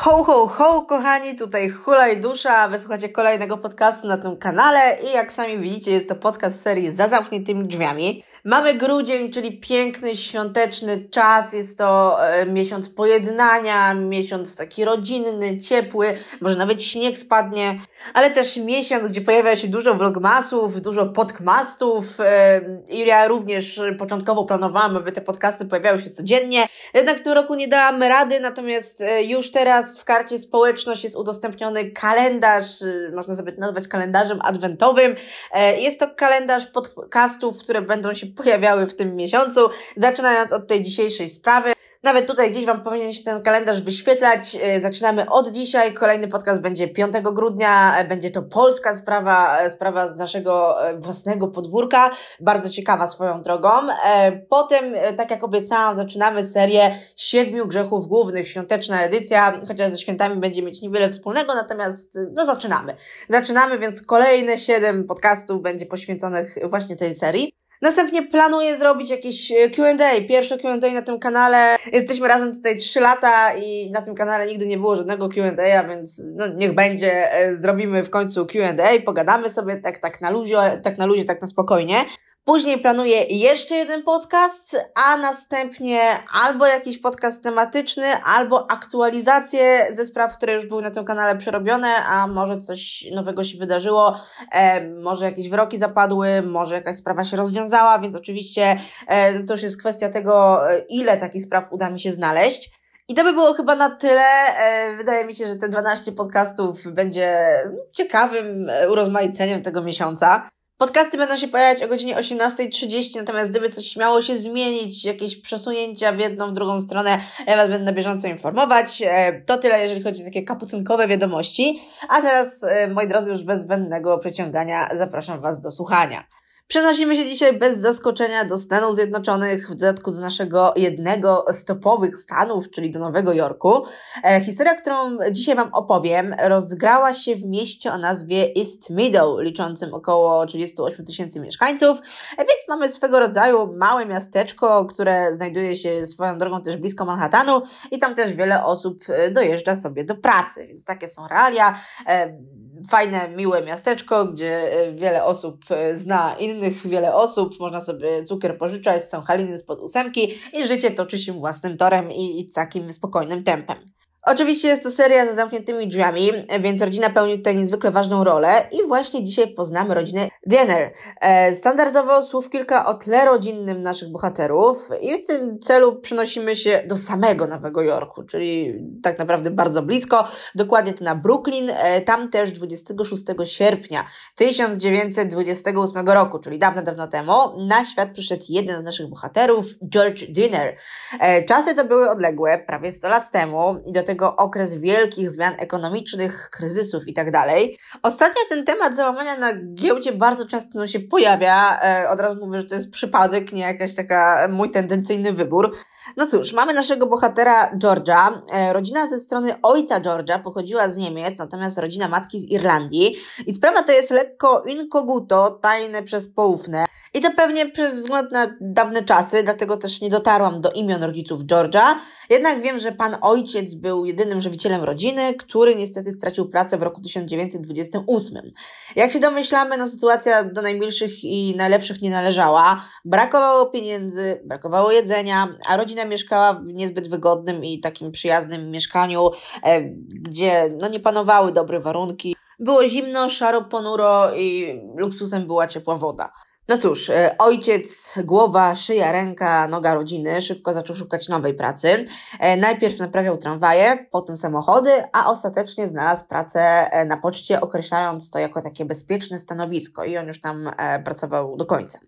Ho, ho, ho, kochani, tutaj hulaj dusza, wysłuchacie kolejnego podcastu na tym kanale i jak sami widzicie jest to podcast serii Za zamkniętymi drzwiami. Mamy grudzień, czyli piękny, świąteczny czas. Jest to e, miesiąc pojednania, miesiąc taki rodzinny, ciepły, może nawet śnieg spadnie, ale też miesiąc, gdzie pojawia się dużo vlogmasów, dużo podcastów. E, I ja również początkowo planowałam, aby te podcasty pojawiały się codziennie. Jednak w tym roku nie dałam rady, natomiast e, już teraz w karcie społeczność jest udostępniony kalendarz, można sobie nazwać kalendarzem adwentowym. Jest to kalendarz podcastów, które będą się pojawiały w tym miesiącu, zaczynając od tej dzisiejszej sprawy. Nawet tutaj gdzieś Wam powinien się ten kalendarz wyświetlać. E, zaczynamy od dzisiaj. Kolejny podcast będzie 5 grudnia. E, będzie to polska sprawa, e, sprawa z naszego własnego podwórka. Bardzo ciekawa swoją drogą. Potem, tak jak obiecałam, zaczynamy serię siedmiu grzechów głównych. Świąteczna edycja, chociaż ze świętami będzie mieć niewiele wspólnego, natomiast no zaczynamy. Zaczynamy, więc kolejne siedem podcastów będzie poświęconych właśnie tej serii. Następnie planuję zrobić jakieś e, Q&A, pierwsze Q&A na tym kanale. Jesteśmy razem tutaj 3 lata i na tym kanale nigdy nie było żadnego Q&A, więc no, niech będzie, e, zrobimy w końcu Q&A, pogadamy sobie tak, tak na ludzi, tak na ludzi, tak na spokojnie. Później planuję jeszcze jeden podcast, a następnie albo jakiś podcast tematyczny, albo aktualizację ze spraw, które już były na tym kanale przerobione, a może coś nowego się wydarzyło, e, może jakieś wyroki zapadły, może jakaś sprawa się rozwiązała, więc oczywiście e, to już jest kwestia tego, e, ile takich spraw uda mi się znaleźć. I to by było chyba na tyle. E, wydaje mi się, że te 12 podcastów będzie ciekawym e, urozmaiceniem tego miesiąca. Podcasty będą się pojawiać o godzinie 18.30, natomiast gdyby coś miało się zmienić, jakieś przesunięcia w jedną, w drugą stronę, ja e, Was będę na bieżąco informować. E, to tyle, jeżeli chodzi o takie kapucynkowe wiadomości. A teraz, e, moi drodzy, już bez zbędnego przeciągania, zapraszam Was do słuchania. Przenosimy się dzisiaj bez zaskoczenia do Stanów Zjednoczonych, w dodatku do naszego jednego z topowych stanów, czyli do Nowego Jorku. E, historia, którą dzisiaj Wam opowiem, rozgrała się w mieście o nazwie East Meadow, liczącym około 38 tysięcy mieszkańców, e, więc mamy swego rodzaju małe miasteczko, które znajduje się swoją drogą też blisko Manhattanu i tam też wiele osób e, dojeżdża sobie do pracy, więc takie są realia. E, fajne, miłe miasteczko, gdzie e, wiele osób e, zna innych, wiele osób, można sobie cukier pożyczać, są haliny spod ósemki i życie toczy się własnym torem i, i takim spokojnym tempem. Oczywiście jest to seria za zamkniętymi drzwiami, więc rodzina pełni tutaj niezwykle ważną rolę i właśnie dzisiaj poznamy rodzinę Diener. E, standardowo słów kilka o tle rodzinnym naszych bohaterów i w tym celu przenosimy się do samego Nowego Jorku, czyli tak naprawdę bardzo blisko, dokładnie to na Brooklyn, e, tam też 26 sierpnia 1928 roku, czyli dawno, dawno temu, na świat przyszedł jeden z naszych bohaterów, George Dinner. E, czasy to były odległe, prawie 100 lat temu i do tego okres wielkich zmian ekonomicznych, kryzysów itd. Tak Ostatnio ten temat załamania na giełdzie bardzo często się pojawia. E, od razu mówię, że to jest przypadek, nie jakaś taka mój tendencyjny wybór. No cóż, mamy naszego bohatera Georgia. E, rodzina ze strony ojca Georgia pochodziła z Niemiec, natomiast rodzina matki z Irlandii. I sprawa to jest lekko incognito, tajne przez poufne. I to pewnie przez wzgląd na dawne czasy, dlatego też nie dotarłam do imion rodziców Georgia. Jednak wiem, że pan ojciec był był jedynym żywicielem rodziny, który niestety stracił pracę w roku 1928. Jak się domyślamy, no sytuacja do najmilszych i najlepszych nie należała. Brakowało pieniędzy, brakowało jedzenia, a rodzina mieszkała w niezbyt wygodnym i takim przyjaznym mieszkaniu, e, gdzie no nie panowały dobre warunki. Było zimno, szaro, ponuro i luksusem była ciepła woda. No cóż, e, ojciec, głowa, szyja, ręka, noga rodziny szybko zaczął szukać nowej pracy. E, najpierw naprawiał tramwaje, potem samochody, a ostatecznie znalazł pracę e, na poczcie, określając to jako takie bezpieczne stanowisko i on już tam pracował do końca.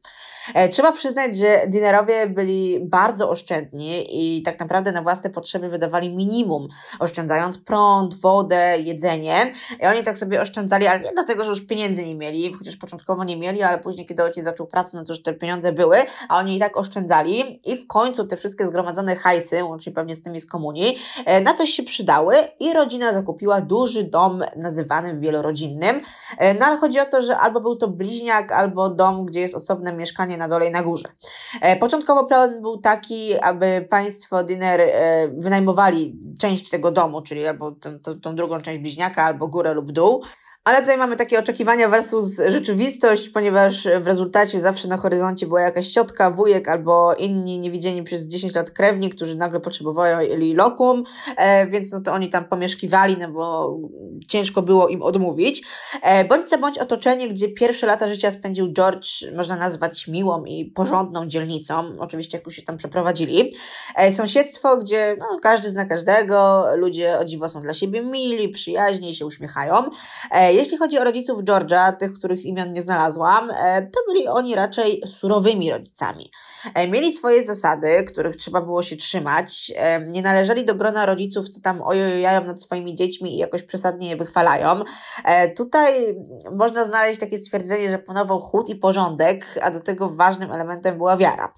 E, trzeba przyznać, że dinerowie byli bardzo oszczędni i tak naprawdę na własne potrzeby wydawali minimum, oszczędzając prąd, wodę, jedzenie. I oni tak sobie oszczędzali, ale nie dlatego, że już pieniędzy nie mieli, chociaż początkowo nie mieli, ale później, kiedy ojciec zaczął pracę, no to już te pieniądze były, a oni i tak oszczędzali i w końcu te wszystkie zgromadzone hajsy, łącznie pewnie z tymi z komunii, e, na coś się przydały i rodzina zakupiła duży dom nazywany wielorodzinnym. E, no ale chodzi o to, że albo był to bliźniak, albo dom, gdzie jest osobne mieszkanie na dole i na górze. E, początkowo plan był taki, aby państwo Diner e, wynajmowali część tego domu, czyli albo tą, tą drugą część bliźniaka, albo górę lub dół. Ale tutaj mamy takie oczekiwania versus rzeczywistość, ponieważ w rezultacie zawsze na horyzoncie była jakaś ciotka, wujek albo inni niewidzieni przez 10 lat krewni, którzy nagle potrzebowali lokum, e, więc no to oni tam pomieszkiwali, no bo ciężko było im odmówić. E, bądź co bądź otoczenie, gdzie pierwsze lata życia spędził George, można nazwać miłą i porządną dzielnicą, oczywiście jak już się tam przeprowadzili. E, sąsiedztwo, gdzie no, każdy zna każdego, ludzie o dziwo są dla siebie mili, przyjaźni się uśmiechają jeśli chodzi o rodziców Georgia, tych, których imion nie znalazłam, e, to byli oni raczej surowymi rodzicami. E, mieli swoje zasady, których trzeba było się trzymać. E, nie należeli do grona rodziców, co tam ojojają nad swoimi dziećmi i jakoś przesadnie je wychwalają. Tutaj można znaleźć takie stwierdzenie, że panował chłód i porządek, a do tego ważnym elementem była wiara.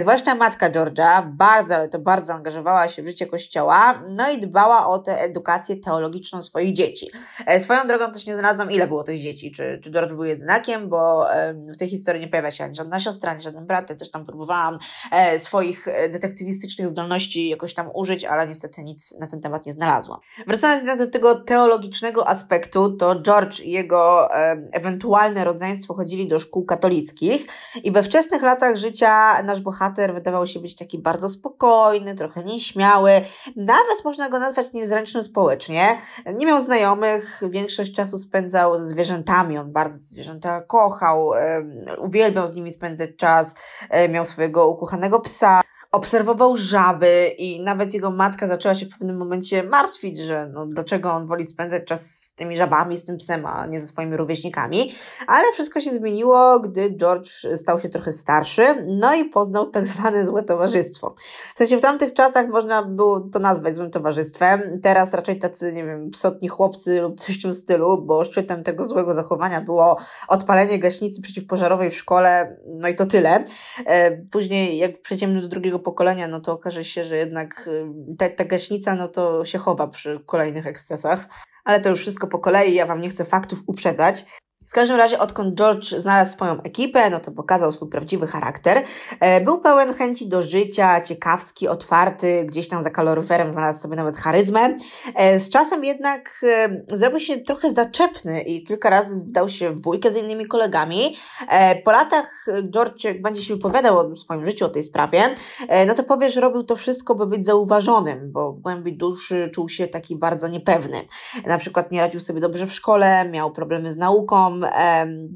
Zwłaszcza matka Georgia bardzo, ale to bardzo angażowała się w życie kościoła, no i dbała o tę edukację teologiczną swoich dzieci. Swoją drogą też nie znalazłam, ile było tych dzieci, czy, czy George był jedynakiem, bo w tej historii nie pojawia się ani żadna siostra, ani żaden brat. Ja też tam próbowałam e, swoich e, detektywistycznych zdolności jakoś tam użyć, ale niestety nic na ten temat nie znalazłam. Wracając do tego teologicznego aspektu, to George i jego ewentualne rodzeństwo chodzili do szkół katolickich i we wczesnych latach życia nasz bohater wydawał się być taki bardzo spokojny, trochę nieśmiały, nawet można go nazwać niezręcznym społecznie. Nie miał znajomych, większość czasu spędzał ze zwierzętami, on bardzo zwierzęta kochał, uwielbiał z nimi spędzać czas, e, miał swojego ukochanego psa, obserwował żaby i nawet jego matka zaczęła się w pewnym momencie martwić, że no, dlaczego on woli spędzać czas z tymi żabami, z tym psem, a nie ze swoimi rówieśnikami. Ale wszystko się zmieniło, gdy George stał się trochę starszy, no i poznał tak zwane złe towarzystwo. W sensie w tamtych czasach można było to nazwać złym towarzystwem, teraz raczej tacy, nie wiem, psotni chłopcy lub coś w tym stylu, bo szczytem tego złego zachowania było odpalenie gaśnicy przeciwpożarowej w szkole, no i to tyle. E, później, jak przejdziemy do drugiego pokolenia, no to okaże się, że jednak y, ta, ta gaśnica, no to się chowa przy kolejnych ekscesach. Ale to już wszystko po kolei, ja Wam nie chcę faktów uprzedzać. W każdym razie, odkąd George znalazł swoją ekipę, no to pokazał swój prawdziwy charakter. E, był pełen chęci do życia, ciekawski, otwarty, gdzieś tam za kaloryferem znalazł sobie nawet charyzmę. E, z czasem jednak e, zrobił się trochę zaczepny i kilka razy wdał się w bójkę z innymi kolegami. Po latach George, jak będzie się wypowiadał o swoim życiu, o tej sprawie, no to powie, że robił to wszystko, by być zauważonym, bo w głębi duszy czuł się taki bardzo niepewny. Na przykład nie radził sobie dobrze w szkole, miał problemy z nauką,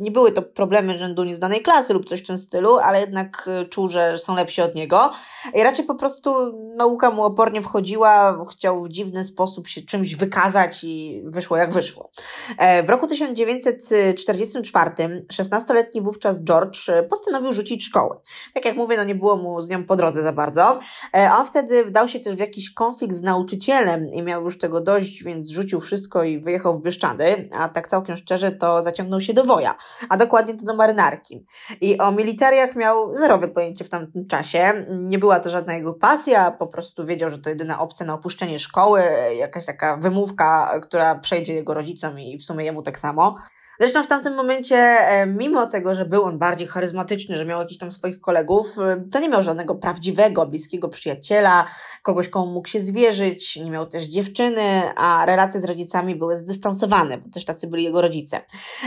nie były to problemy rzędu nieznanej klasy lub coś w tym stylu, ale jednak e, czuł, że są lepsi od niego. I raczej po prostu nauka mu opornie wchodziła, chciał w dziwny sposób się czymś wykazać i wyszło jak wyszło. E, w roku 1944 16-letni wówczas George e, postanowił rzucić szkołę. Tak jak mówię, no nie było mu z nią po drodze za bardzo. On wtedy wdał się też w jakiś konflikt z nauczycielem i miał już tego dość, więc rzucił wszystko i wyjechał w Bieszczady, a tak całkiem szczerze to zaciągnął ciągnął się do woja, a dokładnie to do marynarki. I o militariach miał zerowe pojęcie w tamtym czasie. Nie była to żadna jego pasja, po prostu wiedział, że to jedyna opcja na opuszczenie szkoły, jakaś taka wymówka, która przejdzie jego rodzicom i w sumie jemu tak samo. Zresztą w tamtym momencie, e, mimo tego, że był on bardziej charyzmatyczny, że miał jakichś tam swoich kolegów, e, to nie miał żadnego prawdziwego, bliskiego przyjaciela, kogoś, komu mógł się zwierzyć, nie miał też dziewczyny, a relacje z rodzicami były zdystansowane, bo też tacy byli jego rodzice.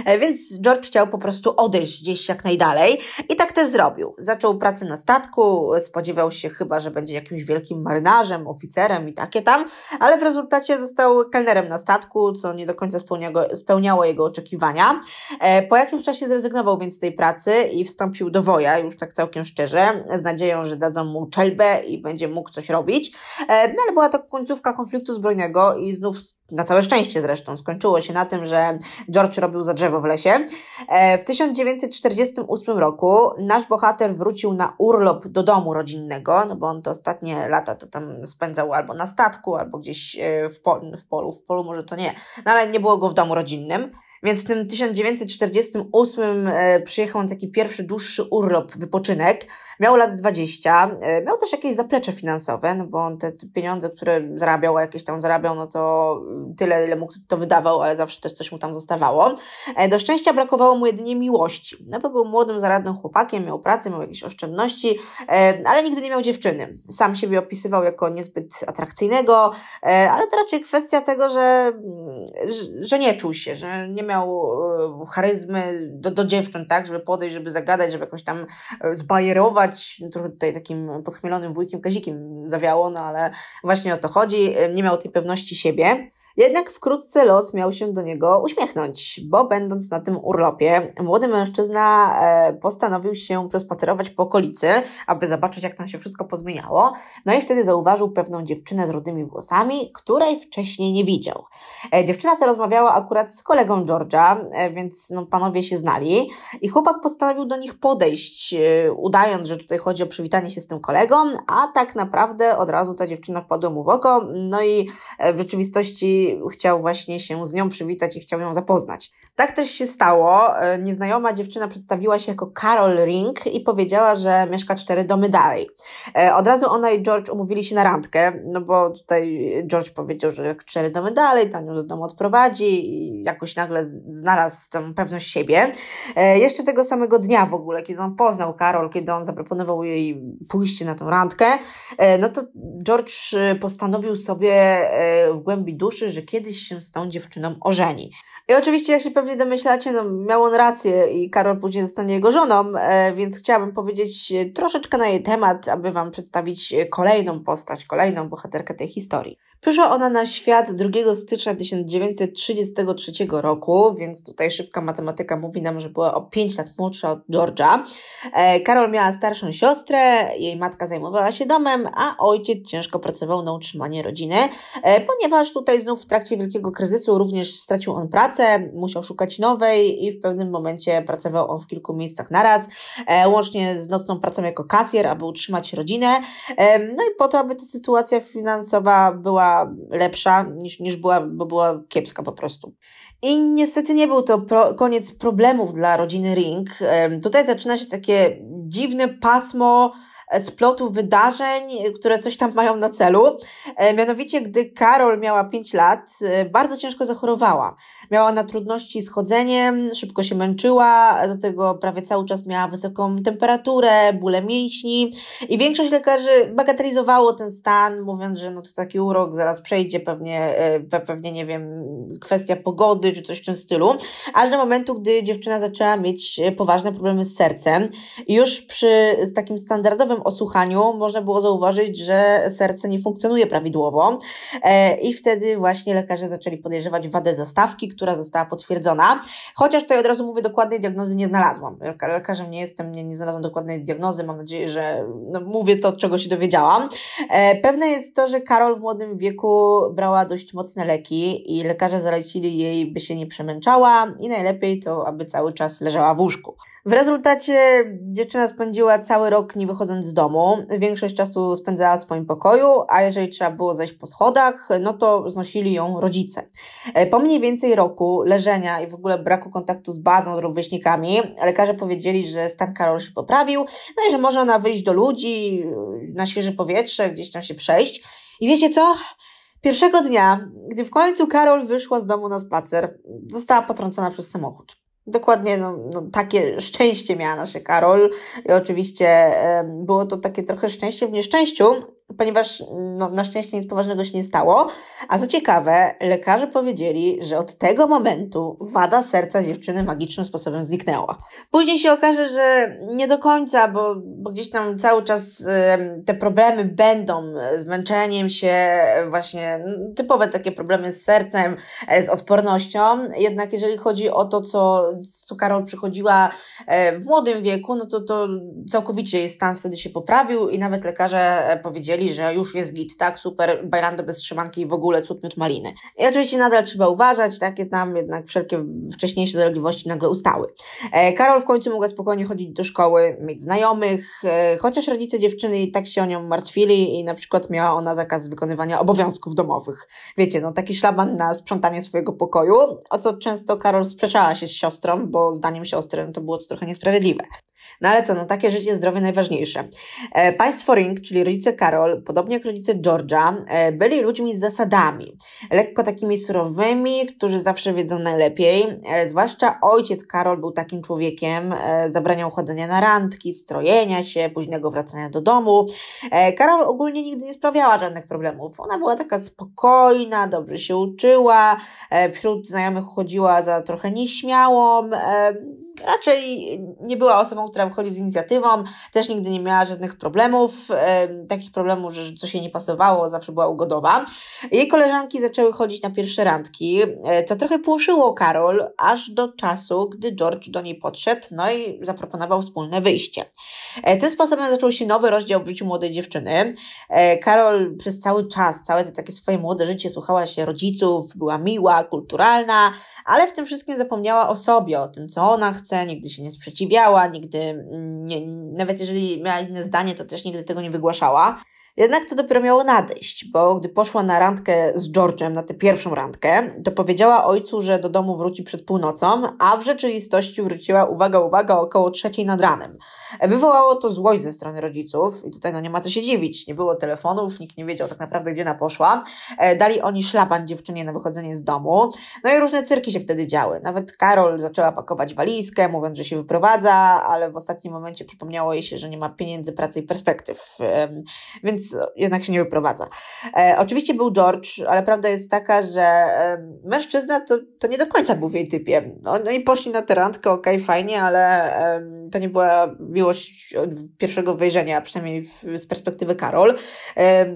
E, więc George chciał po prostu odejść gdzieś jak najdalej i tak też zrobił. Zaczął pracę na statku, spodziewał się chyba, że będzie jakimś wielkim marynarzem, oficerem i takie tam, ale w rezultacie został kelnerem na statku, co nie do końca spełniało, spełniało jego oczekiwania. E, po jakimś czasie zrezygnował więc z tej pracy i wstąpił do woja, już tak całkiem szczerze, z nadzieją, że dadzą mu czelbę i będzie mógł coś robić. E, no ale była to końcówka konfliktu zbrojnego i znów na całe szczęście zresztą skończyło się na tym, że George robił za drzewo w lesie. E, w 1948 roku nasz bohater wrócił na urlop do domu rodzinnego, no bo on to ostatnie lata to tam spędzał albo na statku, albo gdzieś e, w polu, w polu, w polu może to nie, no ale nie było go w domu rodzinnym. Więc w tym 1948 e, przyjechał on taki pierwszy dłuższy urlop, wypoczynek. Miał lat 20, e, miał też jakieś zaplecze finansowe, no bo on te, te pieniądze, które zarabiał, a jakieś tam zarabiał, no to y, tyle, ile mógł to wydawał, ale zawsze też coś mu tam zostawało. E, do szczęścia brakowało mu jedynie miłości, no bo był młodym, zaradnym chłopakiem, miał pracę, miał jakieś oszczędności, ale nigdy nie miał dziewczyny. Sam siebie opisywał jako niezbyt atrakcyjnego, ale to raczej kwestia tego, że, że nie czuł się, że nie miał miał e, charyzmy do, do dziewczyn, tak, żeby podejść, żeby zagadać, żeby jakoś tam e, zbajerować. No, trochę tutaj takim podchmielonym wujkiem Kazikiem zawiało, no ale właśnie o to chodzi. E, nie miał tej pewności siebie. Jednak wkrótce los miał się do niego uśmiechnąć, bo będąc na tym urlopie, młody mężczyzna e, postanowił się przespacerować po okolicy, aby zobaczyć, jak tam się wszystko pozmieniało. No i wtedy zauważył pewną dziewczynę z rudymi włosami, której wcześniej nie widział. E, dziewczyna ta rozmawiała akurat z kolegą George'a, e, więc no, panowie się znali i chłopak postanowił do nich podejść, udając, że tutaj chodzi o przywitanie się z tym kolegą, a tak naprawdę od razu ta dziewczyna wpadła mu w oko, no i w rzeczywistości chciał właśnie się z nią przywitać i chciał ją zapoznać. Tak też się stało. E, nieznajoma dziewczyna przedstawiła się jako Carol Ring i powiedziała, że mieszka cztery domy dalej. E, od razu ona i George umówili się na randkę, no bo tutaj George powiedział, że jak cztery domy dalej, to do domu odprowadzi i jakoś nagle znalazł tam pewność siebie. E, jeszcze tego samego dnia w ogóle, kiedy on poznał Carol, kiedy on zaproponował jej pójście na tą randkę, no to George postanowił sobie w głębi duszy, że kiedyś się z tą dziewczyną ożeni. I oczywiście, jak się pewnie domyślacie, no, miał on rację i Karol później zostanie jego żoną, e, więc chciałabym powiedzieć e, troszeczkę na jej temat, aby Wam przedstawić e, kolejną postać, kolejną bohaterkę tej historii. Przyszła ona na świat 2 stycznia 1933 roku, więc tutaj szybka matematyka mówi nam, że była o 5 lat młodsza od Georgia. Karol miała starszą siostrę, jej matka zajmowała się domem, a ojciec ciężko pracował na utrzymanie rodziny, ponieważ tutaj znów w trakcie wielkiego kryzysu również stracił on pracę pracę, musiał szukać nowej i w pewnym momencie pracował on w kilku miejscach naraz, e, łącznie z nocną pracą jako kasjer, aby utrzymać rodzinę. No i po to, aby ta sytuacja finansowa była lepsza niż, niż była, bo była kiepska po prostu. I niestety nie był to pro, koniec problemów dla rodziny Ring. Tutaj zaczyna się takie dziwne pasmo splotu wydarzeń, y, które coś tam mają na celu. E, mianowicie, gdy Karol miała 5 lat, e, bardzo ciężko zachorowała. Miała na trudności z chodzeniem, szybko się męczyła, do tego prawie cały czas miała wysoką temperaturę, bóle mięśni i większość lekarzy bagatelizowało ten stan, mówiąc, że no to taki urok zaraz przejdzie, pewnie, e, pewnie nie wiem, kwestia pogody czy coś w tym stylu, aż do momentu, gdy dziewczyna zaczęła mieć poważne problemy z sercem i już przy takim standardowym osłuchaniu można było zauważyć, że serce nie funkcjonuje prawidłowo e, i wtedy właśnie lekarze zaczęli podejrzewać wadę zastawki, która została potwierdzona, chociaż tutaj od razu mówię, dokładnej diagnozy nie znalazłam. Lekarzem nie jestem, nie, nie znalazłam dokładnej diagnozy, mam nadzieję, że no, mówię to, czego się dowiedziałam. E, pewne jest to, że Karol w młodym wieku brała dość mocne leki i lekarze zalecili jej, by się nie przemęczała i najlepiej to, aby cały czas leżała w łóżku. W rezultacie dziewczyna spędziła cały rok nie wychodząc z domu. Większość czasu spędzała w swoim pokoju, a jeżeli trzeba było zejść po schodach, no to znosili ją rodzice. E, po mniej więcej roku leżenia i w ogóle braku kontaktu z bazą, z rówieśnikami, lekarze powiedzieli, że stan Karol się poprawił, no i że może ona wyjść do ludzi, na świeże powietrze, gdzieś tam się przejść. I wiecie co? Pierwszego dnia, gdy w końcu Karol wyszła z domu na spacer, została potrącona przez samochód. Dokładnie, no, no, takie szczęście miała nasza Karol i oczywiście było to takie trochę szczęście w nieszczęściu, ponieważ no, na szczęście nic poważnego się nie stało. A co ciekawe, lekarze powiedzieli, że od tego momentu wada serca dziewczyny magicznym sposobem zniknęła. Później się okaże, że nie do końca, bo, bo gdzieś tam cały czas y, te problemy będą z męczeniem się, właśnie typowe takie problemy z sercem, e, z odpornością. Jednak jeżeli chodzi o to, co, co Karol przychodziła e, w młodym wieku, no to, to całkowicie jej stan wtedy się poprawił i nawet lekarze e, powiedzieli, że już jest git, tak, super, bajlando bez trzymanki i w ogóle cud miód maliny. I oczywiście nadal trzeba uważać, takie tam jednak wszelkie wcześniejsze dolegliwości nagle ustały. E, Karol w końcu mogła spokojnie chodzić do szkoły, mieć znajomych, e, chociaż rodzice dziewczyny i tak się o nią martwili i na przykład miała ona zakaz wykonywania obowiązków domowych. Wiecie, no taki szlaban na sprzątanie swojego pokoju, o co często Karol sprzeczała się z siostrą, bo zdaniem siostry no, to było to trochę niesprawiedliwe. No ale co, no takie życie zdrowie najważniejsze. E, państwo Ring, czyli rodzice Karol, podobnie jak rodzice Georgia, e, byli ludźmi z zasadami. Lekko takimi surowymi, którzy zawsze wiedzą najlepiej. E, zwłaszcza ojciec Karol był takim człowiekiem, e, zabraniał chodzenia na randki, strojenia się, późnego wracania do domu. E, Karol ogólnie nigdy nie sprawiała żadnych problemów. Ona była taka spokojna, dobrze się uczyła, e, wśród znajomych chodziła za trochę nieśmiałą, raczej nie była osobą, która wychodzi z inicjatywą, też nigdy nie miała żadnych problemów, takich problemów, że coś jej nie pasowało, zawsze była ugodowa. Jej koleżanki zaczęły chodzić na pierwsze randki, e, co trochę płoszyło Karol, aż do czasu, gdy George do niej podszedł, no i zaproponował wspólne wyjście. E, tym sposobem zaczął się nowy rozdział w życiu młodej dziewczyny. E, Karol przez cały czas, całe te takie swoje młode życie słuchała się rodziców, była miła, kulturalna, ale w tym wszystkim zapomniała o sobie, o tym, co ona chce, matce, nigdy się nie sprzeciwiała, nigdy, mm, nie, nawet jeżeli miała inne zdanie, to też nigdy tego nie wygłaszała. Jednak to dopiero miało nadejść, bo gdy poszła na randkę z George'em, na tę pierwszą randkę, to powiedziała ojcu, że do domu wróci przed północą, a w rzeczywistości wróciła, uwaga, uwaga, około trzeciej nad ranem. Wywołało to złość ze strony rodziców i tutaj no nie ma co się dziwić. Nie było telefonów, nikt nie wiedział tak naprawdę, gdzie ona poszła. E, dali oni szlaban dziewczynie na wychodzenie z domu. No i różne cyrki się wtedy działy. Nawet Karol zaczęła pakować walizkę, mówiąc, że się wyprowadza, ale w ostatnim momencie przypomniało jej się, że nie ma pieniędzy, pracy i perspektyw. Więc więc jednak się nie wyprowadza. E, oczywiście był George, ale prawda jest taka, że e, mężczyzna to, to nie do końca był w jej typie. No, no i poszli na tę randkę, okej, okay, fajnie, ale e, to nie była miłość od pierwszego wejrzenia, przynajmniej w, z perspektywy Karol.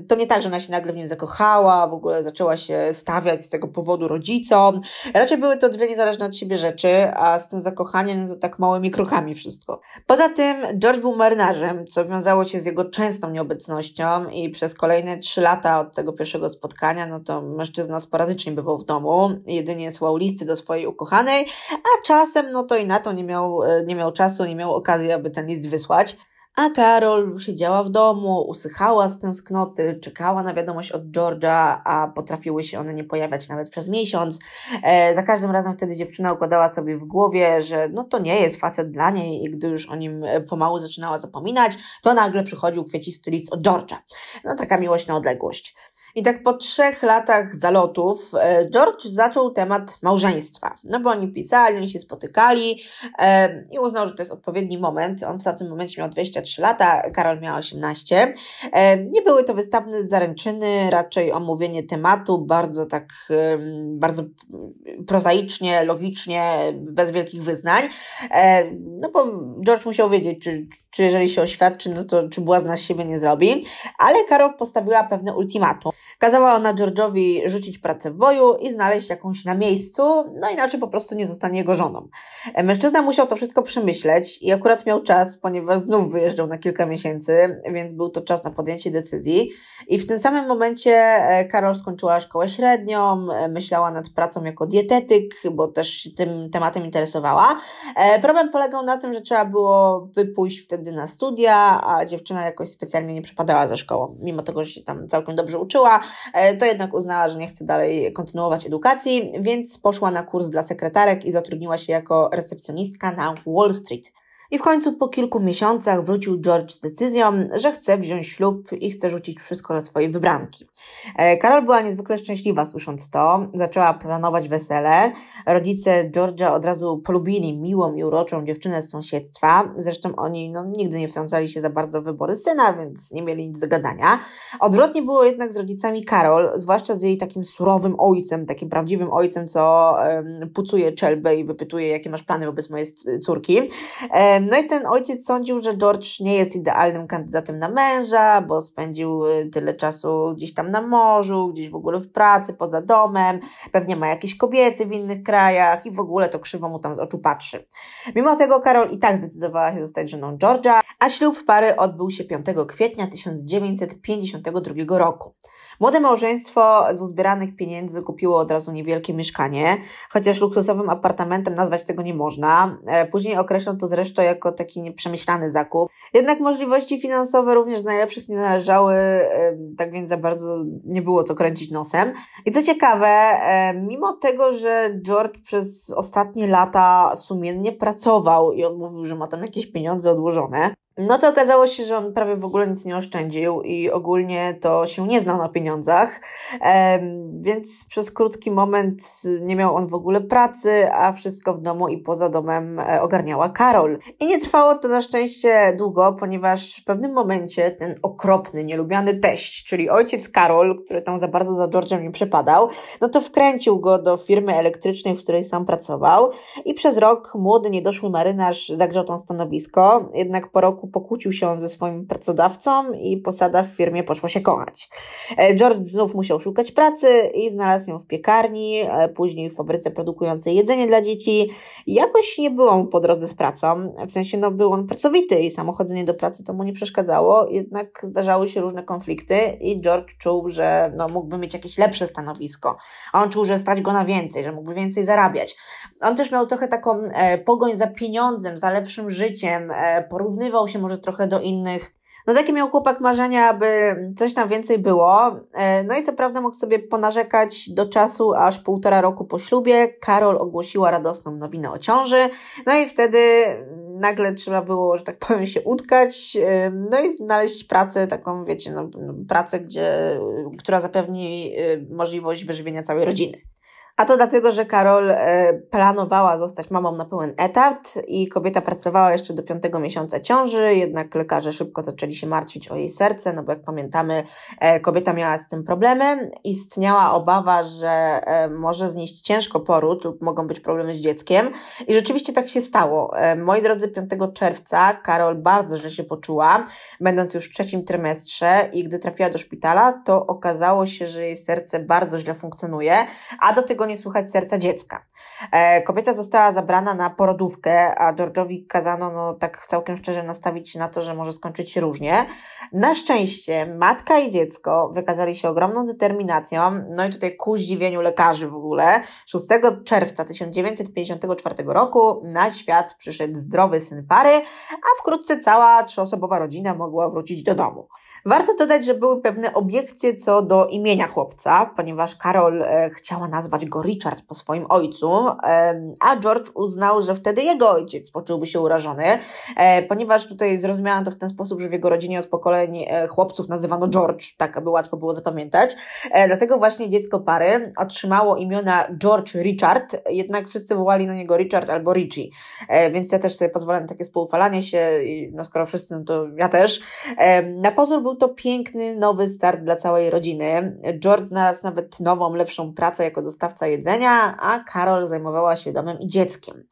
to nie tak, że ona się nagle w nim zakochała, w ogóle zaczęła się stawiać z tego powodu rodzicom. Raczej były to dwie niezależne od siebie rzeczy, a z tym zakochaniem to tak małymi krokami wszystko. Poza tym George był marynarzem, co wiązało się z jego częstą nieobecnością, i przez kolejne trzy lata od tego pierwszego spotkania, no to mężczyzna sporadycznie bywał w domu, jedynie słał listy do swojej ukochanej, a czasem no to i na to nie miał, e, nie miał czasu, nie miał okazji, aby ten list wysłać a Karol siedziała w domu, usychała z tęsknoty, czekała na wiadomość od George'a, a potrafiły się one nie pojawiać nawet przez miesiąc. E, za każdym razem wtedy dziewczyna układała sobie w głowie, że no to nie jest facet dla niej i gdy już o nim e, pomału zaczynała zapominać, to nagle przychodził kwiecisty list od George'a. No taka miłość na odległość. I tak po trzech latach zalotów e, George zaczął temat małżeństwa. No bo oni pisali, oni się spotykali e, i uznał, że to jest odpowiedni moment. On w tamtym momencie miał 23 lata, Karol miał 18. E, nie były to wystawne zaręczyny, raczej omówienie tematu bardzo tak, bardzo prozaicznie, logicznie, bez wielkich wyznań. No bo George musiał wiedzieć, czy czy jeżeli się oświadczy, no to czy błazna z siebie nie zrobi. Ale Karol postawiła pewne ultimatum. Kazała ona George'owi rzucić pracę w woju i znaleźć jakąś na miejscu, no inaczej po prostu nie zostanie jego żoną. E, mężczyzna musiał to wszystko przemyśleć i akurat miał czas, ponieważ znów wyjeżdżał na kilka miesięcy, więc był to czas na podjęcie decyzji. I w tym samym momencie e, Karol skończyła szkołę średnią, e, myślała nad pracą jako dietetyk, bo też się tym tematem interesowała. Problem polegał na tym, że trzeba byłoby pójść wtedy wtedy na studia, a dziewczyna jakoś specjalnie nie przypadała ze szkołą, mimo tego, że się tam całkiem dobrze uczyła, e, to jednak uznała, że nie chce dalej kontynuować edukacji, więc poszła na kurs dla sekretarek i zatrudniła się jako recepcjonistka na Wall Street. I w końcu po kilku miesiącach wrócił George z decyzją, że chce wziąć ślub i chce rzucić wszystko na swoje wybranki. E, Karol była niezwykle szczęśliwa słysząc to, zaczęła planować wesele. Rodzice George'a od razu polubili miłą i uroczą dziewczynę z sąsiedztwa. Zresztą oni no, nigdy nie wtrącali się za bardzo w wybory syna, więc nie mieli nic do gadania. Odwrotnie było jednak z rodzicami Karol, zwłaszcza z jej takim surowym ojcem, takim prawdziwym ojcem, co um, pucuje czelbę i wypytuje, jakie masz plany wobec mojej córki. E, no i ten ojciec sądził, że George nie jest idealnym kandydatem na męża, bo spędził y, tyle czasu gdzieś tam na morzu, gdzieś w ogóle w pracy, poza domem, pewnie ma jakieś kobiety w innych krajach i w ogóle to krzywo mu tam z oczu patrzy. Mimo tego Karol i tak zdecydowała się zostać żoną George'a, a ślub pary odbył się 5 kwietnia 1952 roku. Młode małżeństwo z uzbieranych pieniędzy kupiło od razu niewielkie mieszkanie, chociaż luksusowym apartamentem nazwać tego nie można. E, później określam to zresztą jako taki nieprzemyślany zakup. Jednak możliwości finansowe również do najlepszych nie należały, e, tak więc za bardzo nie było co kręcić nosem. I co ciekawe, e, mimo tego, że George przez ostatnie lata sumiennie pracował i on mówił, że ma tam jakieś pieniądze odłożone, no to okazało się, że on prawie w ogóle nic nie oszczędził i ogólnie to się nie znał na pieniądzach, więc przez krótki moment nie miał on w ogóle pracy, a wszystko w domu i poza domem e, ogarniała Karol. I nie trwało to na szczęście długo, ponieważ w pewnym momencie ten okropny, nielubiany teść, czyli ojciec Karol, który tam za bardzo za George'em nie przepadał, no to wkręcił go do firmy elektrycznej, w której sam pracował i przez rok młody, niedoszły marynarz zagrzał to stanowisko, jednak po roku pokłócił się on ze swoim pracodawcą i posada w firmie poszła się kochać. E, George znów musiał szukać pracy i znalazł ją w piekarni, e, później w fabryce produkującej jedzenie dla dzieci. Jakoś nie było mu po drodze z pracą, w sensie no był on pracowity i samochodzenie do pracy to mu nie przeszkadzało, jednak zdarzały się różne konflikty i George czuł, że no, mógłby mieć jakieś lepsze stanowisko, a on czuł, że stać go na więcej, że mógłby więcej zarabiać. On też miał trochę taką e, pogoń za pieniądzem, za lepszym życiem, e, porównywał się się może trochę do innych. No taki miał chłopak marzenia, aby coś tam więcej było. E, no i co prawda mógł sobie ponarzekać do czasu, aż półtora roku po ślubie Karol ogłosiła radosną nowinę o ciąży. No i wtedy nagle trzeba było, że tak powiem, się utkać, e, no i znaleźć pracę, taką wiecie, no, no pracę, gdzie, która zapewni e, możliwość wyżywienia całej rodziny. A to dlatego, że Karol e, planowała zostać mamą na pełen etat i kobieta pracowała jeszcze do piątego miesiąca ciąży, jednak lekarze szybko zaczęli się martwić o jej serce, no bo jak pamiętamy, e, kobieta miała z tym problemy. Istniała obawa, że e, może znieść ciężko poród lub mogą być problemy z dzieckiem. I rzeczywiście tak się stało. Moi drodzy, 5 czerwca Karol bardzo źle się poczuła, będąc już w trzecim trymestrze i gdy trafiła do szpitala, to okazało się, że jej serce bardzo źle funkcjonuje, a do tego nie słychać serca dziecka. E, kobieta została zabrana na porodówkę, a George'owi kazano, no tak całkiem szczerze, nastawić się na to, że może skończyć się różnie. Na szczęście matka i dziecko wykazali się ogromną determinacją, no i tutaj ku zdziwieniu lekarzy w ogóle. 6 czerwca 1954 roku na świat przyszedł zdrowy syn pary, a wkrótce cała trzyosobowa rodzina mogła wrócić do domu. Warto dodać, że były pewne obiekcje co do imienia chłopca, ponieważ Karol e, chciała nazwać go Richard po swoim ojcu, e, a George uznał, że wtedy jego ojciec poczułby się urażony, e, ponieważ tutaj zrozumiałam to w ten sposób, że w jego rodzinie od pokoleń e, chłopców nazywano George, tak aby łatwo było zapamiętać. E, dlatego właśnie dziecko pary otrzymało imiona George Richard, jednak wszyscy wołali na niego Richard albo Richie, e, więc ja też sobie pozwolę na takie spoufalanie się, no skoro wszyscy, no to ja też. Na pozór był to piękny nowy start dla całej rodziny. George znalazł nawet nową, lepszą pracę jako dostawca jedzenia, a Karol zajmowała się domem i dzieckiem.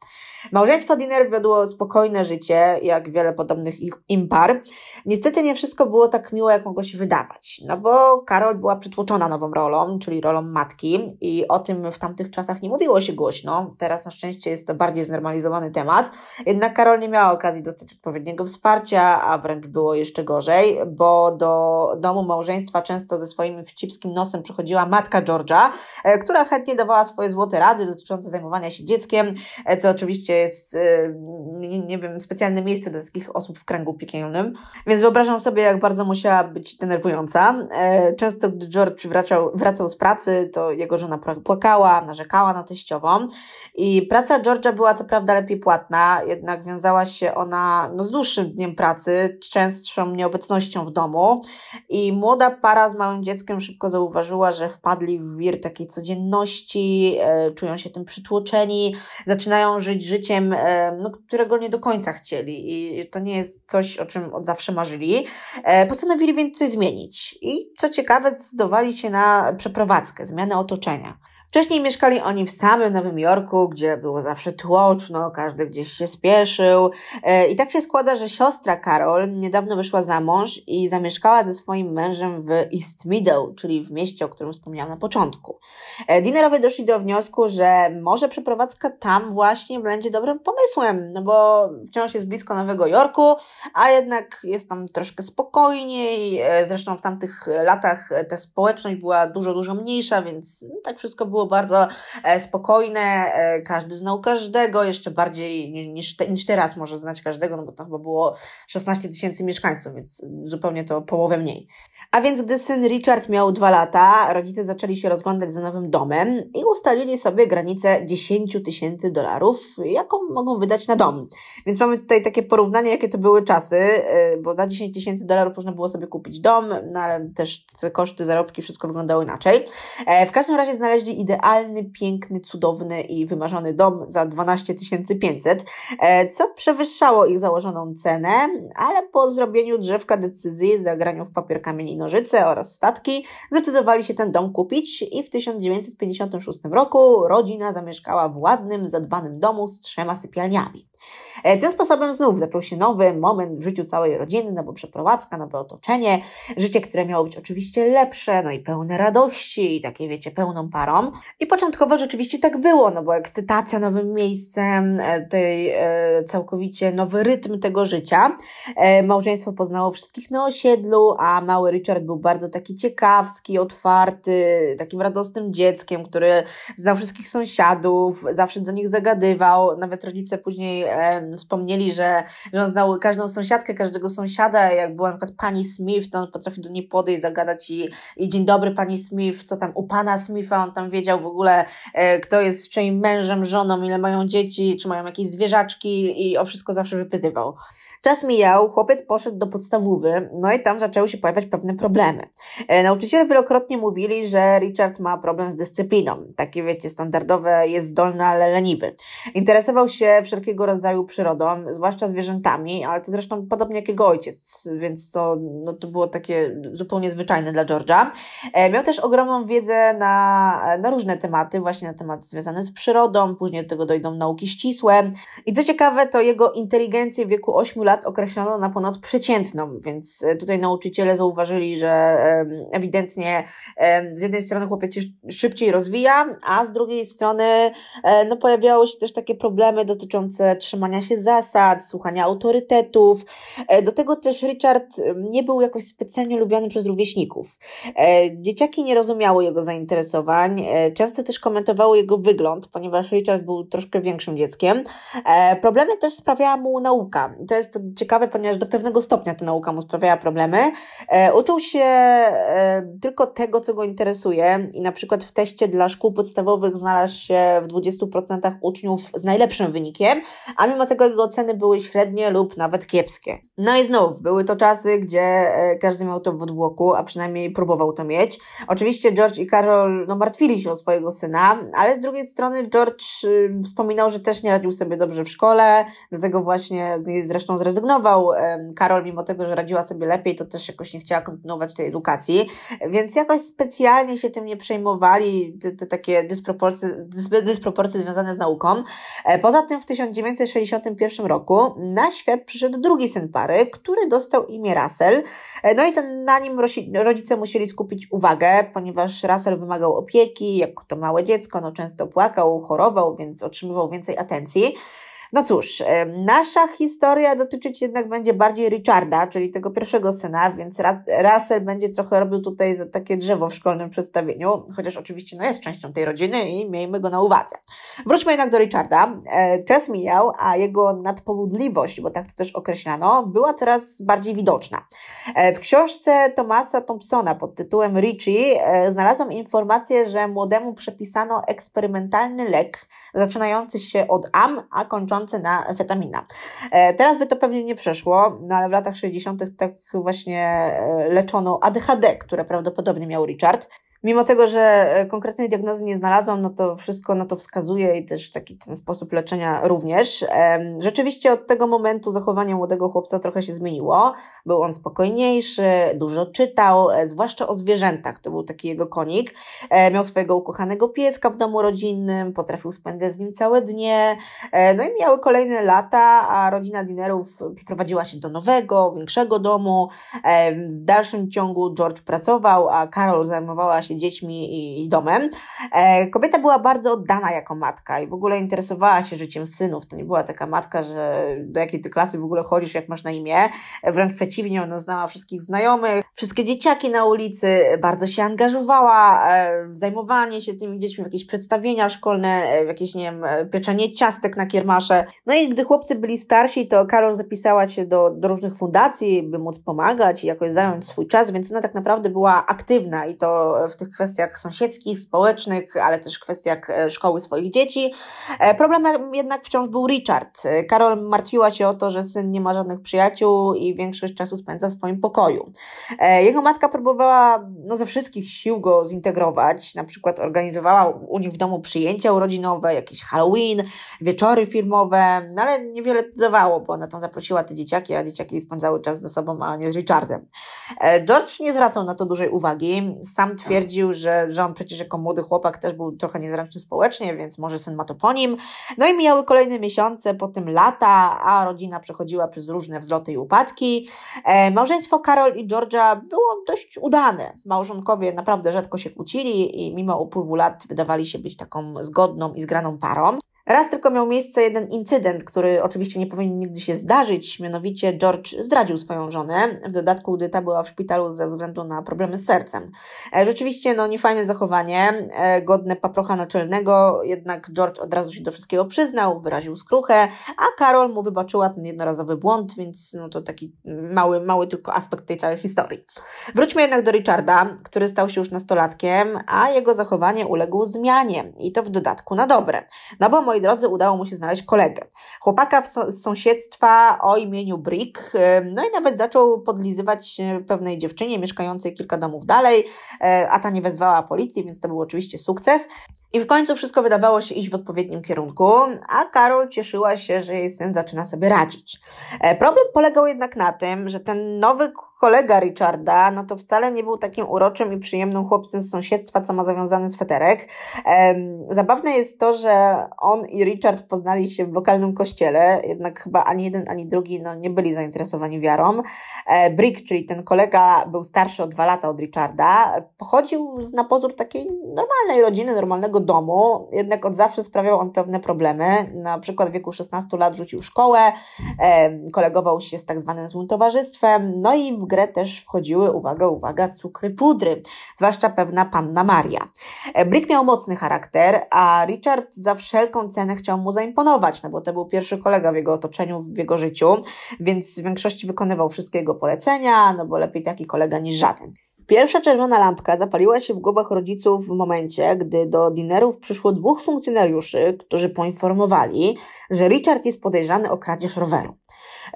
Małżeństwo Diner wiodło spokojne życie, jak wiele podobnych ich, im par. Niestety nie wszystko było tak miło, jak mogło się wydawać, no bo Karol była przytłoczona nową rolą, czyli rolą matki i o tym w tamtych czasach nie mówiło się głośno. Teraz na szczęście jest to bardziej znormalizowany temat. Jednak Karol nie miała okazji dostać odpowiedniego wsparcia, a wręcz było jeszcze gorzej, bo do domu małżeństwa często ze swoim wcipskim nosem przychodziła matka Georgia, e, która chętnie dawała swoje złote rady dotyczące zajmowania się dzieckiem, e, co oczywiście jest, y, nie wiem, specjalne miejsce dla takich osób w kręgu piekielnym. Więc wyobrażam sobie, jak bardzo musiała być denerwująca. E, często, gdy George wracał, wracał z pracy, to jego żona płakała, narzekała na teściową. I praca George'a była co prawda lepiej płatna, jednak wiązała się ona no, z dłuższym dniem pracy, częstszą nieobecnością w domu. I młoda para z małym dzieckiem szybko zauważyła, że wpadli w wir takiej codzienności, e, czują się tym przytłoczeni, zaczynają żyć życiem życiem, e, no, którego nie do końca chcieli i to nie jest coś, o czym od zawsze marzyli. E, postanowili więc coś zmienić i co ciekawe zdecydowali się na przeprowadzkę, zmianę otoczenia. Wcześniej mieszkali oni w samym Nowym Jorku, gdzie było zawsze tłoczno, każdy gdzieś się spieszył. E, I tak się składa, że siostra Karol niedawno wyszła za mąż i zamieszkała ze swoim mężem w East Middle, czyli w mieście, o którym wspomniałam na początku. E, dinerowie doszli do wniosku, że może przeprowadzka tam właśnie będzie dobrym pomysłem, no bo wciąż jest blisko Nowego Jorku, a jednak jest tam troszkę spokojniej. E, zresztą w tamtych latach ta społeczność była dużo, dużo mniejsza, więc no, tak wszystko było bardzo e, spokojne, e, każdy znał każdego, jeszcze bardziej niż, niż teraz może znać każdego, no bo tam chyba było 16 tysięcy mieszkańców, więc zupełnie to połowę mniej. A więc, gdy syn Richard miał dwa lata, rodzice zaczęli się rozglądać za nowym domem i ustalili sobie granicę 10 tysięcy dolarów, jaką mogą wydać na dom. Więc mamy tutaj takie porównanie, jakie to były czasy, y, bo za 10 tysięcy dolarów można było sobie kupić dom, no ale też te koszty, zarobki, wszystko wyglądało inaczej. E, w każdym razie znaleźli idealny, piękny, cudowny i wymarzony dom za 12 500, e, co przewyższało ich założoną cenę, ale po zrobieniu drzewka decyzji, zagraniu w papier no nożyce oraz statki, zdecydowali się ten dom kupić i w 1956 roku rodzina zamieszkała w ładnym, zadbanym domu z trzema sypialniami. E, tym sposobem znów zaczął się nowy moment w życiu całej rodziny, no bo przeprowadzka, nowe otoczenie, życie, które miało być oczywiście lepsze, no i pełne radości i takie, wiecie, pełną parą. I początkowo rzeczywiście tak było, no bo ekscytacja nowym miejscem, e, tej, e, całkowicie nowy rytm tego życia. Małżeństwo poznało wszystkich na osiedlu, a mały Richard był bardzo taki ciekawski, otwarty, takim radosnym dzieckiem, który znał wszystkich sąsiadów, zawsze do nich zagadywał, nawet rodzice później e, wspomnieli, że, że on znał każdą sąsiadkę, każdego sąsiada, jak była na przykład pani Smith, to on potrafił do niej podejść, zagadać i, i dzień dobry pani Smith, co tam u pana Smitha, on tam wiedział w ogóle e, kto jest czyim mężem, żoną, ile mają dzieci, czy mają jakieś zwierzaczki i o wszystko zawsze wypytywał. Czas mijał, chłopiec poszedł do podstawówy, no i tam zaczęły się pojawiać pewne problemy. E, nauczyciele wielokrotnie mówili, że Richard ma problem z dyscypliną. Takie, wiecie, standardowe, jest zdolny, ale leniwy. Interesował się wszelkiego rodzaju przyrodą, zwłaszcza zwierzętami, ale to zresztą podobnie jak jego ojciec, więc to, no, to było takie zupełnie zwyczajne dla George'a. E, miał też ogromną wiedzę na, na różne tematy, właśnie na tematy związane z przyrodą, później do tego dojdą nauki ścisłe. I co ciekawe, to jego inteligencję w wieku 8 lat lat określono na przeciętną, więc e, tutaj nauczyciele zauważyli, że ewidentnie z jednej strony chłopiec się szybciej rozwija, a z drugiej strony e, no, pojawiały się też takie problemy dotyczące trzymania się zasad, słuchania autorytetów. E, do tego też Richard nie był jakoś specjalnie lubiany przez rówieśników. Dzieciaki nie rozumiały jego zainteresowań, często też komentowały jego wygląd, ponieważ Richard był troszkę większym dzieckiem. Problemy też sprawiała mu nauka. To jest to ciekawe, ponieważ do pewnego stopnia ta nauka mu sprawiała problemy. E, uczył się e, tylko tego, co go interesuje i na przykład w teście dla szkół podstawowych znalazł się w 20% uczniów z najlepszym wynikiem, a mimo tego jego oceny były średnie lub nawet kiepskie. No i znów, były to czasy, gdzie e, każdy miał to w odwłoku, a przynajmniej próbował to mieć. Oczywiście George i Karol no, martwili się o swojego syna, ale z drugiej strony George y, wspominał, że też nie radził sobie dobrze w szkole, dlatego właśnie zresztą zrezygnował. Karol, mimo tego, że radziła sobie lepiej, to też jakoś nie chciała kontynuować tej edukacji, więc jakoś specjalnie się tym nie przejmowali, te, te takie dysproporcje, dysproporcje związane z nauką. E, poza tym w 1961 roku na świat przyszedł drugi syn pary, który dostał imię Russell, e, no i ten na nim rodzice musieli skupić uwagę, ponieważ Russell wymagał opieki, jak to małe dziecko, no często płakał, chorował, więc otrzymywał więcej atencji. No cóż, nasza historia dotyczyć jednak będzie bardziej Richarda, czyli tego pierwszego syna, więc Russell będzie trochę robił tutaj za takie drzewo w szkolnym przedstawieniu, chociaż oczywiście no jest częścią tej rodziny i miejmy go na uwadze. Wróćmy jednak do Richarda. E, czas mijał, a jego nadpobudliwość, bo tak to też określano, była coraz bardziej widoczna. E, w książce Tomasa Thompsona pod tytułem Richie e, znalazłam informację, że młodemu przepisano eksperymentalny lek, zaczynający się od am, a kończący na fetamina. E, teraz by to pewnie nie przeszło, no ale w latach 60. tak właśnie e, leczono ADHD, które prawdopodobnie miał Richard. Mimo tego, że e, konkretnej diagnozy nie znalazłam, no to wszystko na to wskazuje i też taki ten sposób leczenia również. Rzeczywiście od tego momentu zachowanie młodego chłopca trochę się zmieniło. Był on spokojniejszy, dużo czytał, e, zwłaszcza o zwierzętach. To był taki jego konik. E, miał swojego ukochanego pieska w domu rodzinnym, potrafił spędzać z nim całe dnie. No i miały kolejne lata, a rodzina Dinerów przeprowadziła się do nowego, większego domu. W dalszym ciągu George pracował, a Karol zajmowała się dziećmi i, domem. E, kobieta była bardzo oddana jako matka i w ogóle interesowała się życiem synów. To nie była taka matka, że do jakiej ty klasy w ogóle chodzisz, jak masz na imię. Wręcz przeciwnie, ona znała wszystkich znajomych, wszystkie dzieciaki na ulicy, bardzo się angażowała e, w zajmowanie się tymi dziećmi, w jakieś przedstawienia szkolne, e, w jakieś, nie wiem, pieczenie ciastek na kiermasze. No i gdy chłopcy byli starsi, to Karol zapisała się do, do różnych fundacji, by móc pomagać i jakoś zająć swój czas, więc ona tak naprawdę była aktywna i to w tych kwestiach sąsiedzkich, społecznych, ale też kwestiach e, szkoły swoich dzieci. E, Problemem jednak wciąż był Richard. E, Karol martwiła się o to, że syn nie ma żadnych przyjaciół i większość czasu spędza w swoim pokoju. Jego matka próbowała no, ze wszystkich sił go zintegrować, na przykład organizowała u nich w domu przyjęcia urodzinowe, jakieś Halloween, wieczory filmowe, no ale niewiele dawało, bo ona tam zaprosiła te dzieciaki, a dzieciaki spędzały czas ze sobą, a nie z Richardem. George nie zwracał na to dużej uwagi, sam twierdzi, stwierdził, że, że on przecież jako młody chłopak też był trochę niezręczny społecznie, więc może syn ma to po nim. No i mijały kolejne miesiące, potem lata, a rodzina przechodziła przez różne wzloty i upadki. E, małżeństwo Karol i Georgia było dość udane. Małżonkowie naprawdę rzadko się kłócili i mimo upływu lat wydawali się być taką zgodną i zgraną parą. Raz tylko miał miejsce jeden incydent, który oczywiście nie powinien nigdy się zdarzyć, mianowicie George zdradził swoją żonę, w dodatku gdy ta była w szpitalu ze względu na problemy z sercem. E, rzeczywiście no niefajne zachowanie, e, godne paprocha naczelnego, jednak George od razu się do wszystkiego przyznał, wyraził skruchę, a Karol mu wybaczyła ten jednorazowy błąd, więc no to taki mały, mały tylko aspekt tej całej historii. Wróćmy jednak do Richarda, który stał się już nastolatkiem, a jego zachowanie uległo zmianie i to w dodatku na dobre. No bo moi swojej drodze udało mu się znaleźć kolegę. Chłopaka z sąsiedztwa o imieniu Brick, no i nawet zaczął podlizywać pewnej dziewczynie mieszkającej kilka domów dalej, e, a ta nie wezwała policji, więc to był oczywiście sukces. I w końcu wszystko wydawało się iść w odpowiednim kierunku, a Karol cieszyła się, że jej syn zaczyna sobie radzić. E, problem polegał jednak na tym, że ten nowy kolega Richarda, no to wcale nie był takim uroczym i przyjemnym chłopcem z sąsiedztwa, co ma z sweterek. Zabawne jest to, że on i Richard poznali się w wokalnym kościele, jednak chyba ani jeden, ani drugi no, nie byli zainteresowani wiarą. E, Brick, czyli ten kolega, był starszy o dwa lata od Richarda. Pochodził z na pozór takiej normalnej rodziny, normalnego domu, jednak od zawsze sprawiał on pewne problemy. Na przykład w wieku 16 lat rzucił szkołę, kolegował się z tak zwanym złym towarzystwem, no i w grę też wchodziły, uwaga, uwaga, cukry pudry, zwłaszcza pewna panna Maria. E, Brick miał mocny charakter, a Richard za wszelką cenę chciał mu zaimponować, no bo to był pierwszy kolega w jego otoczeniu, w jego życiu, więc w większości wykonywał wszystkie jego polecenia, no bo lepiej taki kolega niż żaden. Pierwsza czerwona lampka zapaliła się w głowach rodziców w momencie, gdy do dinerów przyszło dwóch funkcjonariuszy, którzy poinformowali, że Richard jest podejrzany o kradzież roweru.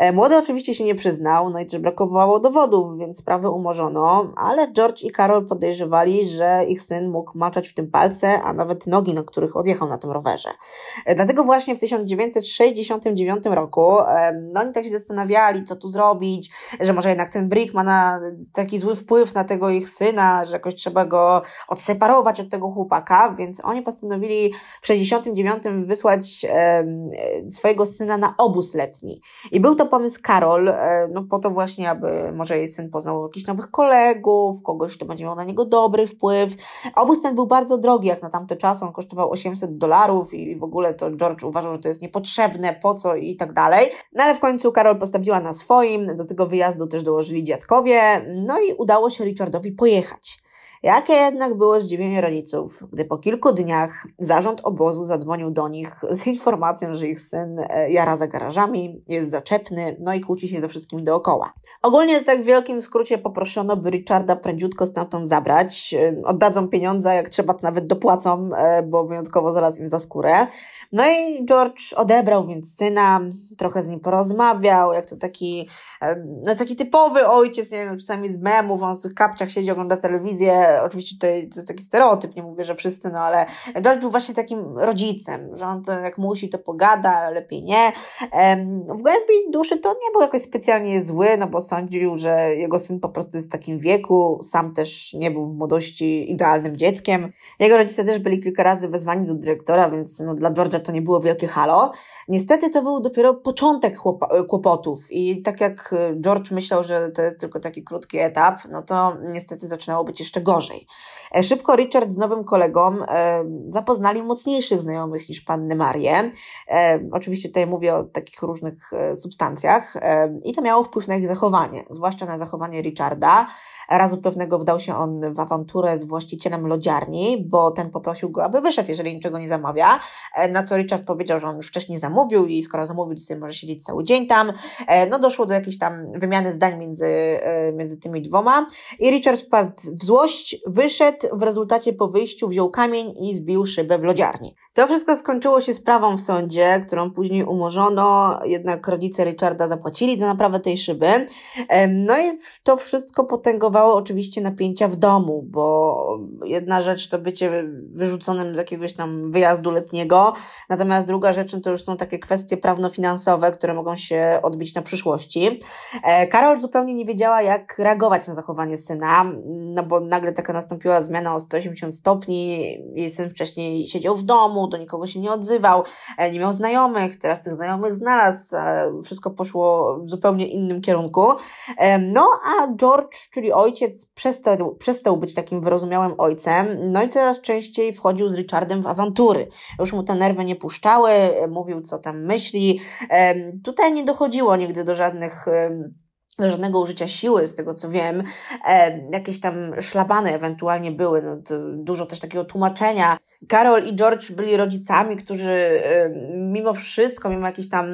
E, młody oczywiście się nie przyznał, no i też brakowało dowodów, więc sprawę umorzono, ale George i Karol podejrzewali, że ich syn mógł maczać w tym palce, a nawet nogi, na których odjechał na tym rowerze. E, dlatego właśnie w 1969 roku no oni tak się zastanawiali, co tu zrobić, że może jednak ten Brick ma na taki zły wpływ na tego ich syna, że jakoś trzeba go odseparować od tego chłopaka, więc oni postanowili w 69 wysłać e, swojego syna na obóz letni. I był to pomysł Karol, e, no po to właśnie, aby może jej syn poznał jakichś nowych kolegów, kogoś, kto będzie miał na niego dobry wpływ. Obóz ten był bardzo drogi, jak na tamte czasy, on kosztował 800 dolarów i w ogóle to George uważał, że to jest niepotrzebne, po co i tak dalej. No ale w końcu Karol postawiła na swoim, do tego wyjazdu też dołożyli dziadkowie, no i udało się Richardowi pojechać. Jakie jednak było zdziwienie rodziców, gdy po kilku dniach zarząd obozu zadzwonił do nich z informacją, że ich syn e, jara za garażami, jest zaczepny, no i kłóci się ze wszystkimi dookoła. Ogólnie tak w wielkim skrócie poproszono, by Richarda prędziutko stamtąd zabrać. E, oddadzą pieniądze, jak trzeba to nawet dopłacą, e, bo wyjątkowo zaraz im za skórę. No i George odebrał więc syna, trochę z nim porozmawiał, jak to taki, no taki typowy ojciec, nie wiem, czasami z memów, on w tych kapciach siedzi, ogląda telewizję, oczywiście tutaj to jest taki stereotyp, nie mówię, że wszyscy, no ale George był właśnie takim rodzicem, że on to jak musi, to pogada, ale lepiej nie. W głębi duszy to nie był jakoś specjalnie zły, no bo sądził, że jego syn po prostu jest w takim wieku, sam też nie był w młodości idealnym dzieckiem. Jego rodzice też byli kilka razy wezwani do dyrektora, więc no, dla George'a to nie było wielkie halo. Niestety to był dopiero początek e, kłopotów i tak jak George myślał, że to jest tylko taki krótki etap, no to niestety zaczynało być jeszcze gorzej gorzej. E, szybko Richard z nowym kolegą e, zapoznali mocniejszych znajomych niż panny Marię. E, oczywiście tutaj mówię o takich różnych substancjach i to miało wpływ na ich zachowanie, zwłaszcza na zachowanie Richarda. Razu pewnego wdał się on w awanturę z właścicielem lodziarni, bo ten poprosił go, aby wyszedł, jeżeli niczego nie zamawia, e, na co Richard powiedział, że on już wcześniej zamówił i skoro zamówił, to sobie może siedzieć cały dzień tam. E, no doszło do jakiejś tam wymiany zdań między, e, między tymi dwoma i Richard wpadł w złość, wyszedł, w rezultacie po wyjściu wziął kamień i zbił szybę w lodziarni. To wszystko skończyło się sprawą w sądzie, którą później umorzono, jednak rodzice Richarda zapłacili za naprawę tej szyby. No i to wszystko potęgowało powodowało oczywiście napięcia w domu, bo jedna rzecz to bycie wyrzuconym z jakiegoś tam wyjazdu letniego, natomiast druga rzecz no to już są takie kwestie prawno-finansowe, które mogą się odbić na przyszłości. E, Karol zupełnie nie wiedziała, jak reagować na zachowanie syna, no bo nagle taka nastąpiła zmiana o 180 stopni. Jej syn wcześniej siedział w domu, do nikogo się nie odzywał, e, nie miał znajomych, teraz tych znajomych znalazł, e, wszystko poszło w zupełnie innym kierunku. No a George, czyli ojciec, ojciec przestał, przestał być takim wyrozumiałym ojcem, no i coraz częściej wchodził z Richardem w awantury. Już mu te nerwy nie puszczały, e, mówił co tam myśli. Tutaj nie dochodziło nigdy do żadnych żadnego użycia siły, z tego co wiem. E, jakieś tam szlabany ewentualnie były, no dużo też takiego tłumaczenia. Karol i George byli rodzicami, którzy e, mimo wszystko, mimo jakiejś tam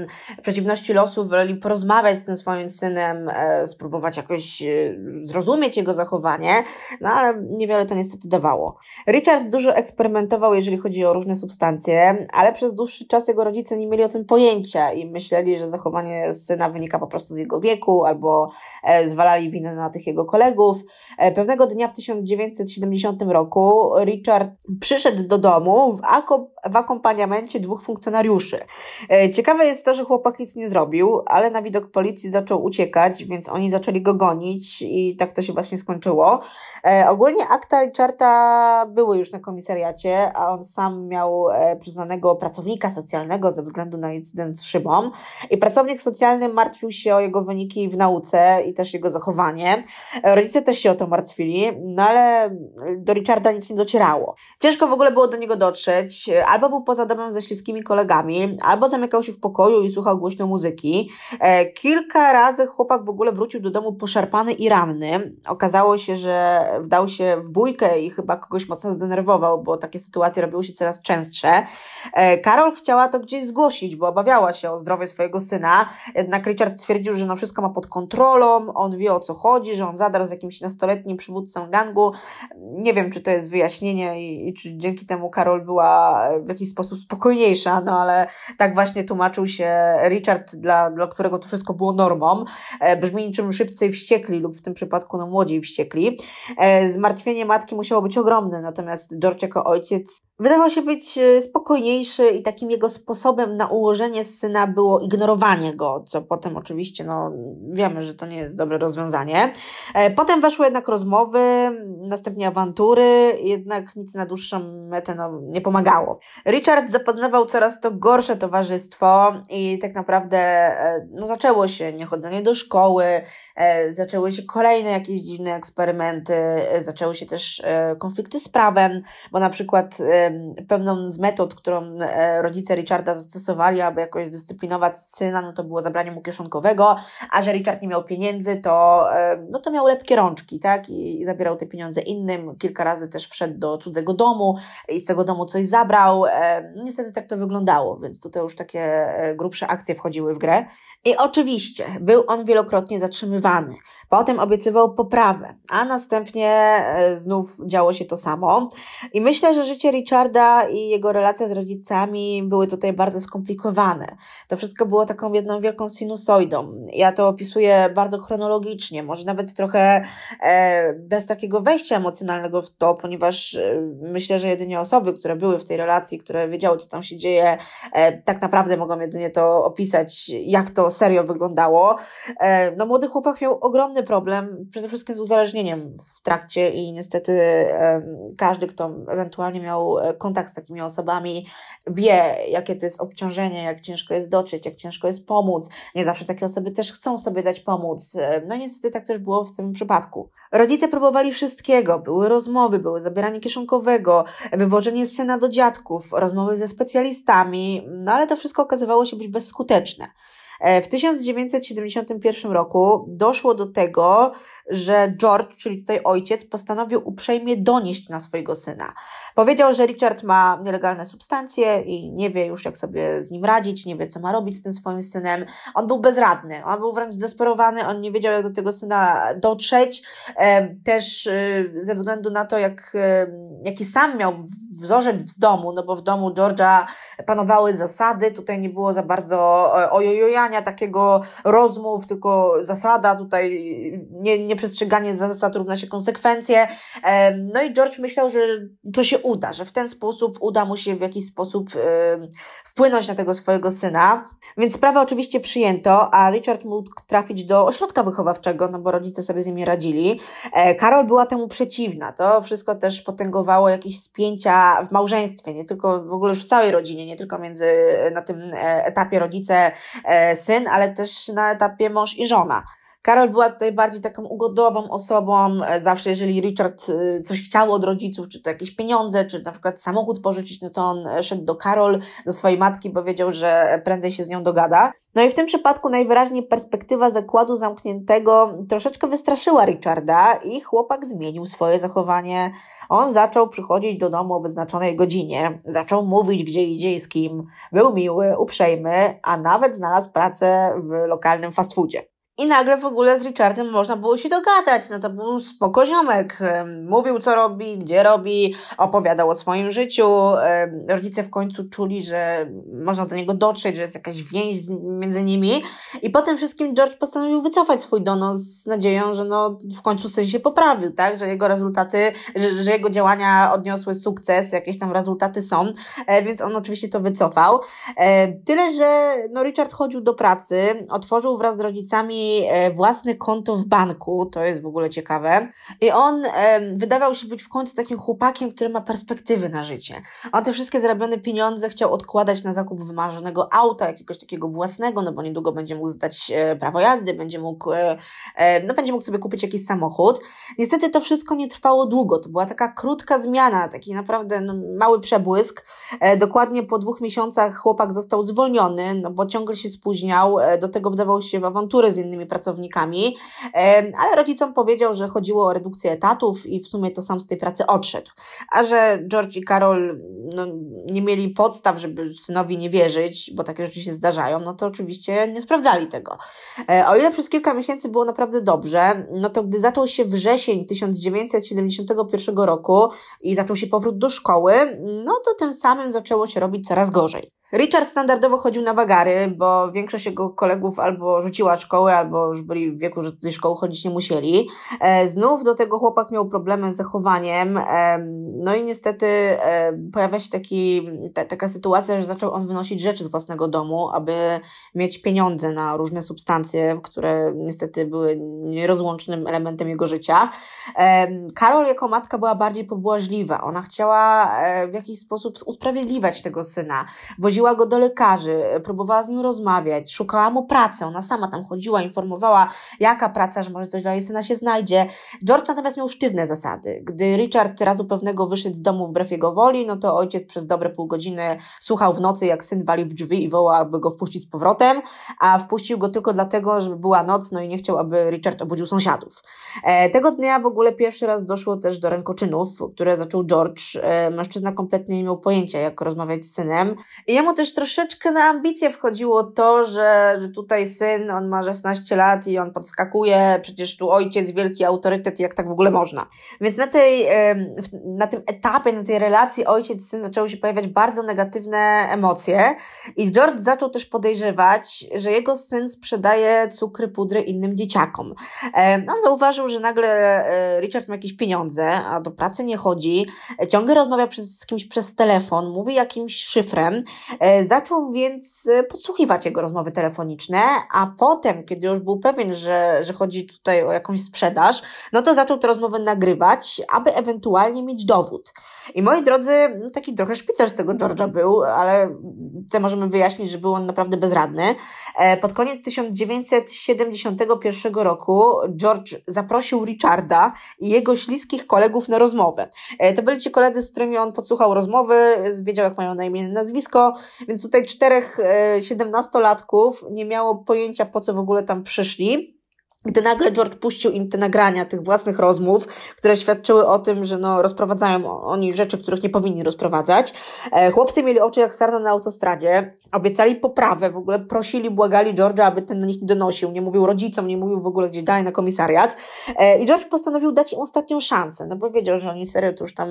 przeciwności losu, woleli porozmawiać z tym swoim synem, e, spróbować jakoś e, zrozumieć jego zachowanie, no ale niewiele to niestety dawało. Richard dużo eksperymentował, jeżeli chodzi o różne substancje, ale przez dłuższy czas jego rodzice nie mieli o tym pojęcia i myśleli, że zachowanie syna wynika po prostu z jego wieku albo bo e, zwalali winę na tych jego kolegów. E, pewnego dnia w 1970 roku Richard przyszedł do domu w, w akompaniamencie dwóch funkcjonariuszy. E, ciekawe jest to, że chłopak nic nie zrobił, ale na widok policji zaczął uciekać, więc oni zaczęli go gonić i tak to się właśnie skończyło. Ogólnie akta Richarda były już na komisariacie, a on sam miał przyznanego pracownika socjalnego ze względu na incydent z szybą. I pracownik socjalny martwił się o jego wyniki w nauce nauce i też jego zachowanie. Rodzice też się o to martwili, no ale do Richarda nic nie docierało. Ciężko w ogóle było do niego dotrzeć, albo był poza domem ze śliskimi kolegami, albo zamykał się w pokoju i słuchał głośno muzyki. E, kilka razy chłopak w ogóle wrócił do domu poszarpany i ranny. Okazało się, że wdał się w bójkę i chyba kogoś mocno zdenerwował, bo takie sytuacje robiły się coraz częstsze. E, Karol chciała to gdzieś zgłosić, bo obawiała się o zdrowie swojego syna, jednak Richard twierdził, że no wszystko ma pod kontrolą, kontrolą, on wie o co chodzi, że on zadarł z jakimś nastoletnim przywódcą gangu. Nie wiem, czy to jest wyjaśnienie i, i czy dzięki temu Karol była w jakiś sposób spokojniejsza, no ale tak właśnie tłumaczył się Richard, dla, dla którego to wszystko było normą. E, brzmi niczym szybcy wściekli lub w tym przypadku no młodziej wściekli. E, zmartwienie matki musiało być ogromne, natomiast George jako ojciec Wydawał się być e, spokojniejszy i takim jego sposobem na ułożenie syna było ignorowanie go, co potem oczywiście no, wiemy, że to nie jest dobre rozwiązanie. E, potem weszły jednak rozmowy, następnie awantury, jednak nic na dłuższą metę no, nie pomagało. Richard zapoznawał coraz to gorsze towarzystwo i tak naprawdę e, no, zaczęło się niechodzenie do szkoły, E, zaczęły się kolejne jakieś dziwne eksperymenty, e, zaczęły się też e, konflikty z prawem, bo na przykład pewną z metod, którą rodzice Richarda zastosowali, aby jakoś dyscyplinować syna, no to było zabranie mu kieszonkowego, a że Richard nie miał pieniędzy, to, no to miał lepkie rączki, tak, i, zabierał te pieniądze innym, kilka razy też wszedł do cudzego domu i z tego domu coś zabrał, no niestety tak to wyglądało, więc tutaj już takie grubsze akcje wchodziły w grę i oczywiście był on wielokrotnie zatrzymywany Potem obiecywał poprawę, a następnie e, znów działo się to samo. I myślę, że życie Richarda i jego relacja z rodzicami były tutaj bardzo skomplikowane. To wszystko było taką jedną wielką sinusoidą. Ja to opisuję bardzo chronologicznie, może nawet trochę e, bez takiego wejścia emocjonalnego w to, ponieważ e, myślę, że jedynie osoby, które były w tej relacji, które wiedziały, co tam się dzieje, tak naprawdę mogą jedynie to opisać, jak to serio wyglądało. No, młody chłopak Bach miał ogromny problem przede wszystkim z uzależnieniem w trakcie i niestety każdy, kto ewentualnie miał e, kontakt z takimi osobami, wie, jakie to jest obciążenie, jak ciężko jest dotrzeć, jak ciężko jest pomóc. Nie zawsze takie osoby też chcą sobie dać pomóc. No i niestety tak też było w tym przypadku. Rodzice próbowali wszystkiego. Były rozmowy, były zabieranie kieszonkowego, wywożenie syna do dziadków, rozmowy ze specjalistami, no ale to wszystko okazywało się być bezskuteczne. E, w 1971 roku doszło do tego, że George, czyli tutaj ojciec, postanowił uprzejmie donieść na swojego syna. Powiedział, że Richard ma nielegalne substancje i nie wie już, jak sobie z nim radzić, nie wie, co ma robić z tym swoim synem. On był bezradny, on był wręcz zdesperowany, on nie wiedział, jak do tego syna dotrzeć. Też y, ze względu na to, jak, jaki sam miał wzorzec w domu, no bo w domu Georgia panowały zasady, tutaj nie było za bardzo e, ojojojania, takiego rozmów, tylko zasada, tutaj nie, nieprzestrzeganie zasad równa się konsekwencje. No i George myślał, że to się uda, że w ten sposób uda mu się w jakiś sposób wpłynąć na tego swojego syna. Więc sprawę oczywiście przyjęto, a Richard mógł trafić do ośrodka wychowawczego, no bo rodzice sobie z nimi radzili. E, Karol była temu przeciwna. To wszystko też potęgowało jakieś spięcia w małżeństwie, nie tylko w ogóle już w całej rodzinie, nie tylko między na tym e, etapie rodzice-syn, e, ale też na etapie mąż i żona. Karol była tutaj bardziej taką ugodową osobą. E, zawsze, jeżeli Richard e, coś chciał od rodziców, czy to jakieś pieniądze, czy na przykład samochód pożyczyć, no to on e, szedł do Karol, do swojej matki, powiedział, że prędzej się z nią dogada. No i w tym przypadku najwyraźniej perspektywa zakładu zamkniętego troszeczkę wystraszyła Richarda i chłopak zmienił swoje zachowanie. On zaczął przychodzić do domu o wyznaczonej godzinie, zaczął mówić gdzie idzie i z kim, był miły, uprzejmy, a nawet znalazł pracę w lokalnym fast foodzie. I nagle w ogóle z Richardem można było się dogadać. No to był spokoziomek. Mówił, co robi, gdzie robi, opowiadał o swoim życiu. Rodzice w końcu czuli, że można do niego dotrzeć, że jest jakaś więź między nimi. I po tym wszystkim George postanowił wycofać swój donos z nadzieją, że no w końcu syn się poprawił, tak? Że jego rezultaty, że, że jego działania odniosły sukces, jakieś tam rezultaty są. E, więc on oczywiście to wycofał. E, tyle, że no Richard chodził do pracy, otworzył wraz z rodzicami E, własne konto w banku, to jest w ogóle ciekawe. I on e, wydawał się być w końcu takim chłopakiem, który ma perspektywy na życie. On te wszystkie zarobione pieniądze chciał odkładać na zakup wymarzonego auta, jakiegoś takiego własnego, no bo niedługo będzie mógł zdać e, prawo jazdy, będzie mógł, no będzie mógł sobie kupić jakiś samochód. Niestety to wszystko nie trwało długo, to była taka krótka zmiana, taki naprawdę no, mały przebłysk. Dokładnie po dwóch miesiącach chłopak został zwolniony, no bo ciągle się spóźniał, do tego wdawał się w awantury z innymi innymi pracownikami, ale rodzicom powiedział, że chodziło o redukcję etatów i w sumie to sam z tej pracy odszedł. A że George i Karol no, nie mieli podstaw, żeby synowi nie wierzyć, bo takie rzeczy się zdarzają, no to oczywiście nie sprawdzali tego. E, o ile przez kilka miesięcy było naprawdę dobrze, no to gdy zaczął się wrzesień 1971 roku i zaczął się powrót do szkoły, no to tym samym zaczęło się robić coraz gorzej. Richard standardowo chodził na wagary, bo większość jego kolegów albo rzuciła szkołę, albo bo już byli w wieku, że do tej szkoły chodzić nie musieli. E, znów do tego chłopak miał problemy z zachowaniem, e, no i niestety e, pojawia się taki, ta, taka sytuacja, że zaczął on wynosić rzeczy z własnego domu, aby mieć pieniądze na różne substancje, które niestety były nierozłącznym elementem jego życia. Karol jako matka była bardziej pobłażliwa, ona chciała w jakiś sposób usprawiedliwiać tego syna, woziła go do lekarzy, próbowała z nim rozmawiać, szukała mu pracy, ona sama tam chodziła, informowała, jaka praca, że może coś dla jej syna się znajdzie. George natomiast miał sztywne zasady. Gdy Richard razu pewnego wyszedł z domu wbrew jego woli, no to ojciec przez dobre pół godziny słuchał w nocy, jak syn walił w drzwi i wołał, aby go wpuścić z powrotem, a wpuścił go tylko dlatego, żeby była noc, no i nie chciał, aby Richard obudził sąsiadów. E, tego dnia w ogóle pierwszy raz doszło też do rękoczynów, które zaczął George. E, mężczyzna kompletnie nie miał pojęcia, jak rozmawiać z synem. I jemu też troszeczkę na ambicje wchodziło to, że tutaj syn, on ma 16 15 lat i on podskakuje, przecież tu ojciec, wielki autorytet, jak tak w ogóle można. Więc na, tej, na tym etapie, na tej relacji ojciec-syn zaczęły się pojawiać bardzo negatywne emocje i George zaczął też podejrzewać, że jego syn sprzedaje cukry, pudry innym dzieciakom. On zauważył, że nagle e, Richard ma jakieś pieniądze, a do pracy nie chodzi, ciągle rozmawia z kimś przez telefon, mówi jakimś szyfrem. E, zaczął więc e, podsłuchiwać jego rozmowy telefoniczne, a potem, kiedy gdzie już był pewien, że, że chodzi tutaj o jakąś sprzedaż, no to zaczął te rozmowy nagrywać, aby ewentualnie mieć dowód. I moi drodzy, no taki trochę szpicer z tego George'a był, ale te możemy wyjaśnić, że był on naprawdę bezradny. E, pod koniec 1971 roku George zaprosił Richarda i jego śliskich kolegów na rozmowę. E, to byli ci koledzy, z którymi on podsłuchał rozmowy, wiedział jak mają na imię nazwisko, więc tutaj czterech e, siedemnastolatków nie miało pojęcia po co w ogóle tam tam przyszli, gdy nagle George puścił im te nagrania tych własnych rozmów, które świadczyły o tym, że no, rozprowadzają oni rzeczy, których nie powinni rozprowadzać. E, chłopcy mieli oczy jak sarna na autostradzie, Obiecali poprawę, w ogóle prosili, błagali George'a, aby ten na nich nie donosił, nie mówił rodzicom, nie mówił w ogóle gdzieś dalej na komisariat. E, I George postanowił dać im ostatnią szansę, no bo wiedział, że oni serio już tam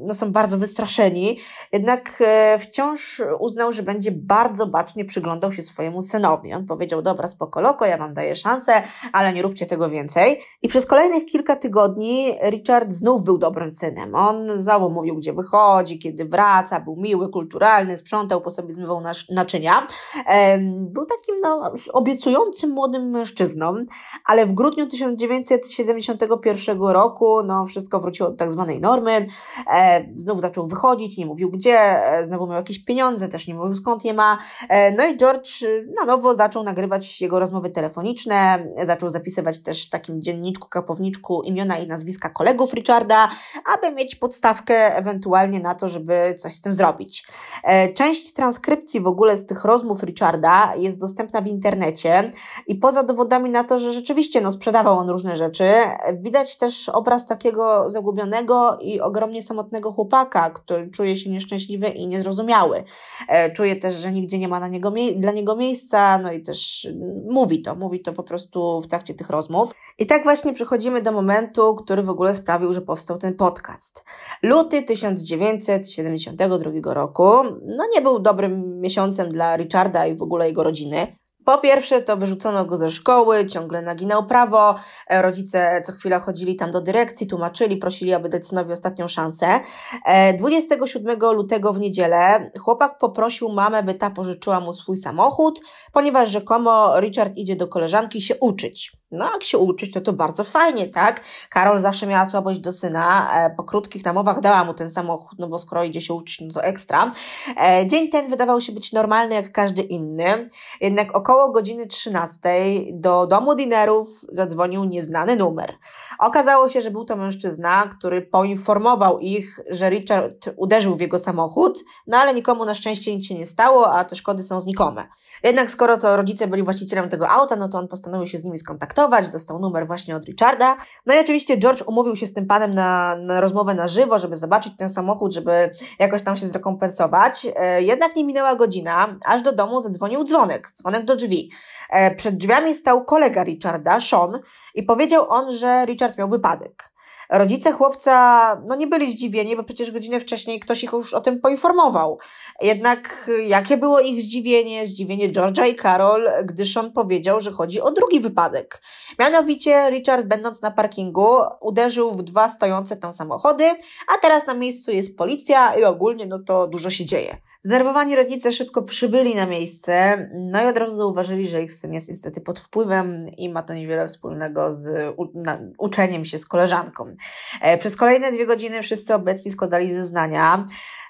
no, są bardzo wystraszeni. Jednak e, wciąż uznał, że będzie bardzo bacznie przyglądał się swojemu synowi. On powiedział, dobra, spoko, loko, ja wam daję szansę, ale nie róbcie tego więcej. I przez kolejnych kilka tygodni Richard znów był dobrym synem. On znowu mówił, gdzie wychodzi, kiedy wraca, był miły, kulturalny, sprzątał, po sobie zmywał nasz, naczynia. Był takim no, obiecującym młodym mężczyzną, ale w grudniu 1971 roku no, wszystko wróciło do tak zwanej normy. E, znów zaczął wychodzić, nie mówił gdzie, e, znowu miał jakieś pieniądze, też nie mówił skąd je ma. E, no i George y, na nowo zaczął nagrywać jego rozmowy telefoniczne, zaczął zapisywać też w takim dzienniczku, kapowniczku imiona i nazwiska kolegów Richarda, aby mieć podstawkę ewentualnie na to, żeby coś z tym zrobić. Część transkrypcji w ogóle z tych rozmów Richarda jest dostępna w internecie i poza dowodami na to, że rzeczywiście no, sprzedawał on różne rzeczy, widać też obraz takiego zagubionego i ogromnie samotnego chłopaka, który czuje się nieszczęśliwy i niezrozumiały. E, czuje też, że nigdzie nie ma na niego, dla niego miejsca, no i też mówi to, mówi to po prostu w trakcie tych rozmów. I tak właśnie przechodzimy do momentu, który w ogóle sprawił, że powstał ten podcast. Luty 1972 roku, no nie był dobrym miesiącem dla Richarda i w ogóle jego rodziny. Po pierwsze, to wyrzucono go ze szkoły, ciągle naginał prawo. E, rodzice co chwila chodzili tam do dyrekcji, tłumaczyli, prosili, aby dać synowi ostatnią szansę. 27 e, lutego w niedzielę chłopak poprosił mamę, by ta pożyczyła mu swój samochód, ponieważ rzekomo Richard idzie do koleżanki się uczyć. No, jak się uczyć, to to bardzo fajnie, tak? Karol zawsze miała słabość do syna. E, po krótkich namowach dała mu ten samochód, no bo skoro idzie się uczyć, no to ekstra. E, dzień ten wydawał się być normalny jak każdy inny. Jednak około godziny 13 do domu dinerów zadzwonił nieznany numer. Okazało się, że był to mężczyzna, który poinformował ich, że Richard uderzył w jego samochód, no ale nikomu na szczęście nic się nie stało, a te szkody są znikome. Jednak skoro to rodzice byli właścicielem tego auta, no to on postanowił się z nimi skontaktować dostał numer właśnie od Richarda. No i oczywiście George umówił się z tym panem na, na rozmowę na żywo, żeby zobaczyć ten samochód, żeby jakoś tam się zrekompensować. E, jednak nie minęła godzina, aż do domu zadzwonił dzwonek, dzwonek do drzwi. E, przed drzwiami stał kolega Richarda, Sean, i powiedział on, że Richard miał wypadek. Rodzice chłopca no nie byli zdziwieni, bo przecież godzinę wcześniej ktoś ich już o tym poinformował. Jednak y, jakie było ich zdziwienie, zdziwienie George'a i Carol, gdyż on powiedział, że chodzi o drugi wypadek. Mianowicie Richard, będąc na parkingu, uderzył w dwa stojące tam samochody, a teraz na miejscu jest policja i ogólnie no to dużo się dzieje. Zdenerwowani rodzice szybko przybyli na miejsce, no i od razu zauważyli, że ich syn jest niestety pod wpływem i ma to niewiele wspólnego z u, na, uczeniem się z koleżanką. E, przez kolejne dwie godziny wszyscy obecni składali zeznania.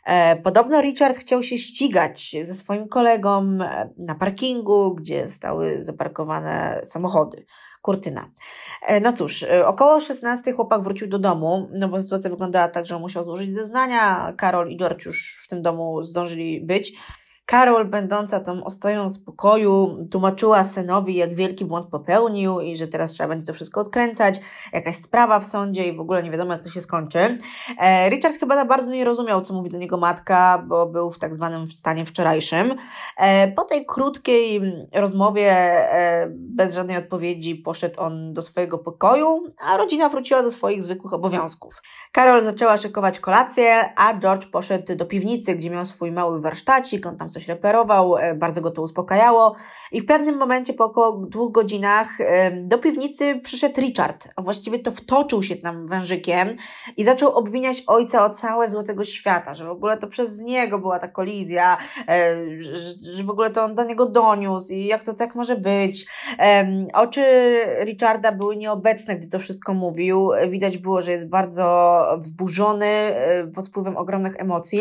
E, podobno Richard chciał się ścigać ze swoim kolegą e, na parkingu, gdzie stały zaparkowane samochody kurtyna. E, no cóż, e, około 16 chłopak wrócił do domu, no bo sytuacja wyglądała tak, że musiał złożyć zeznania. Karol i George już w tym domu zdążyli być. Karol, będąca tą ostoją spokoju, tłumaczyła synowi, jak wielki błąd popełnił i że teraz trzeba będzie to wszystko odkręcać, jakaś sprawa w sądzie i w ogóle nie wiadomo, jak to się skończy. E, Richard chyba za bardzo nie rozumiał, co mówi do niego matka, bo był w tak zwanym stanie wczorajszym. E, po tej krótkiej rozmowie, e, bez żadnej odpowiedzi, poszedł on do swojego pokoju, a rodzina wróciła do swoich zwykłych obowiązków. Karol zaczęła szykować kolację, a George poszedł do piwnicy, gdzie miał swój mały warsztacik, on tam sobie coś reperował, e, bardzo go to uspokajało. I w pewnym momencie, po około dwóch godzinach, e, do piwnicy przyszedł Richard, a właściwie to wtoczył się tam wężykiem i zaczął obwiniać ojca o całe złotego świata, że w ogóle to przez niego była ta kolizja, e, że w ogóle to on do niego doniósł i jak to tak może być. Oczy Richarda były nieobecne, gdy to wszystko mówił. Widać było, że jest bardzo wzburzony pod wpływem ogromnych emocji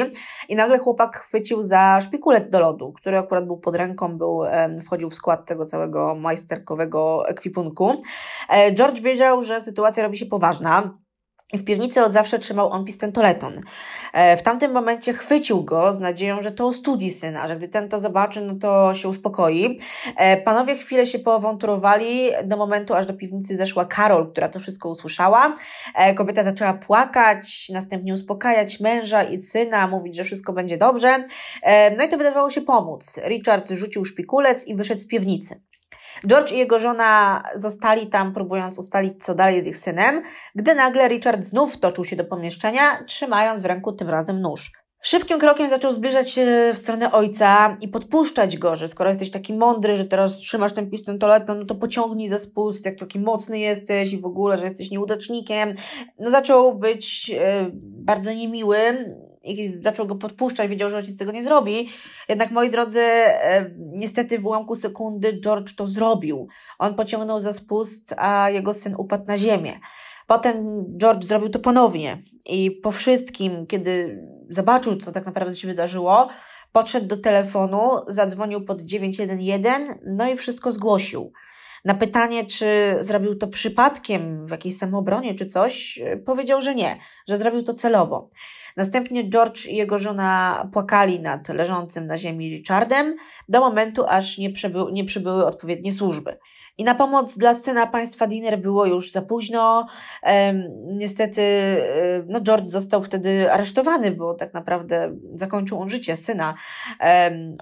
i nagle chłopak chwycił za szpikulec do lodu, który akurat był pod ręką, był, wchodził w skład tego całego majsterkowego ekwipunku. E, George wiedział, że sytuacja robi się poważna. W piwnicy od zawsze trzymał on pistentoleton. E, w tamtym momencie chwycił go z nadzieją, że to ostudzi syna, że gdy ten to zobaczy, no to się uspokoi. E, panowie chwilę się powąturowali do momentu, aż do piwnicy zeszła Karol, która to wszystko usłyszała. E, kobieta zaczęła płakać, następnie uspokajać męża i syna, mówić, że wszystko będzie dobrze. No i to wydawało się pomóc. Richard rzucił szpikulec i wyszedł z piwnicy. George i jego żona zostali tam, próbując ustalić, co dalej z ich synem, gdy nagle Richard znów toczył się do pomieszczenia, trzymając w ręku tym razem nóż. Szybkim krokiem zaczął zbliżać się w stronę ojca i podpuszczać go, że skoro jesteś taki mądry, że teraz trzymasz ten pistolet, no, no to pociągnij za spust, jak taki mocny jesteś i w ogóle, że jesteś nieudacznikiem. No zaczął być e, bardzo niemiły, i zaczął go podpuszczać, wiedział, że ojciec tego nie zrobi. Jednak, moi drodzy, e, niestety w ułamku sekundy George to zrobił. On pociągnął za spust, a jego syn upadł na ziemię. Potem George zrobił to ponownie i po wszystkim, kiedy zobaczył, co tak naprawdę się wydarzyło, podszedł do telefonu, zadzwonił pod 911, no i wszystko zgłosił. Na pytanie, czy zrobił to przypadkiem, w jakiejś samoobronie, czy coś, e, powiedział, że nie, że zrobił to celowo. Następnie George i jego żona płakali nad leżącym na ziemi Richardem do momentu, aż nie, przybył, nie przybyły odpowiednie służby. I na pomoc dla syna państwa Diner było już za późno. niestety no George został wtedy aresztowany, bo tak naprawdę zakończył on życie syna.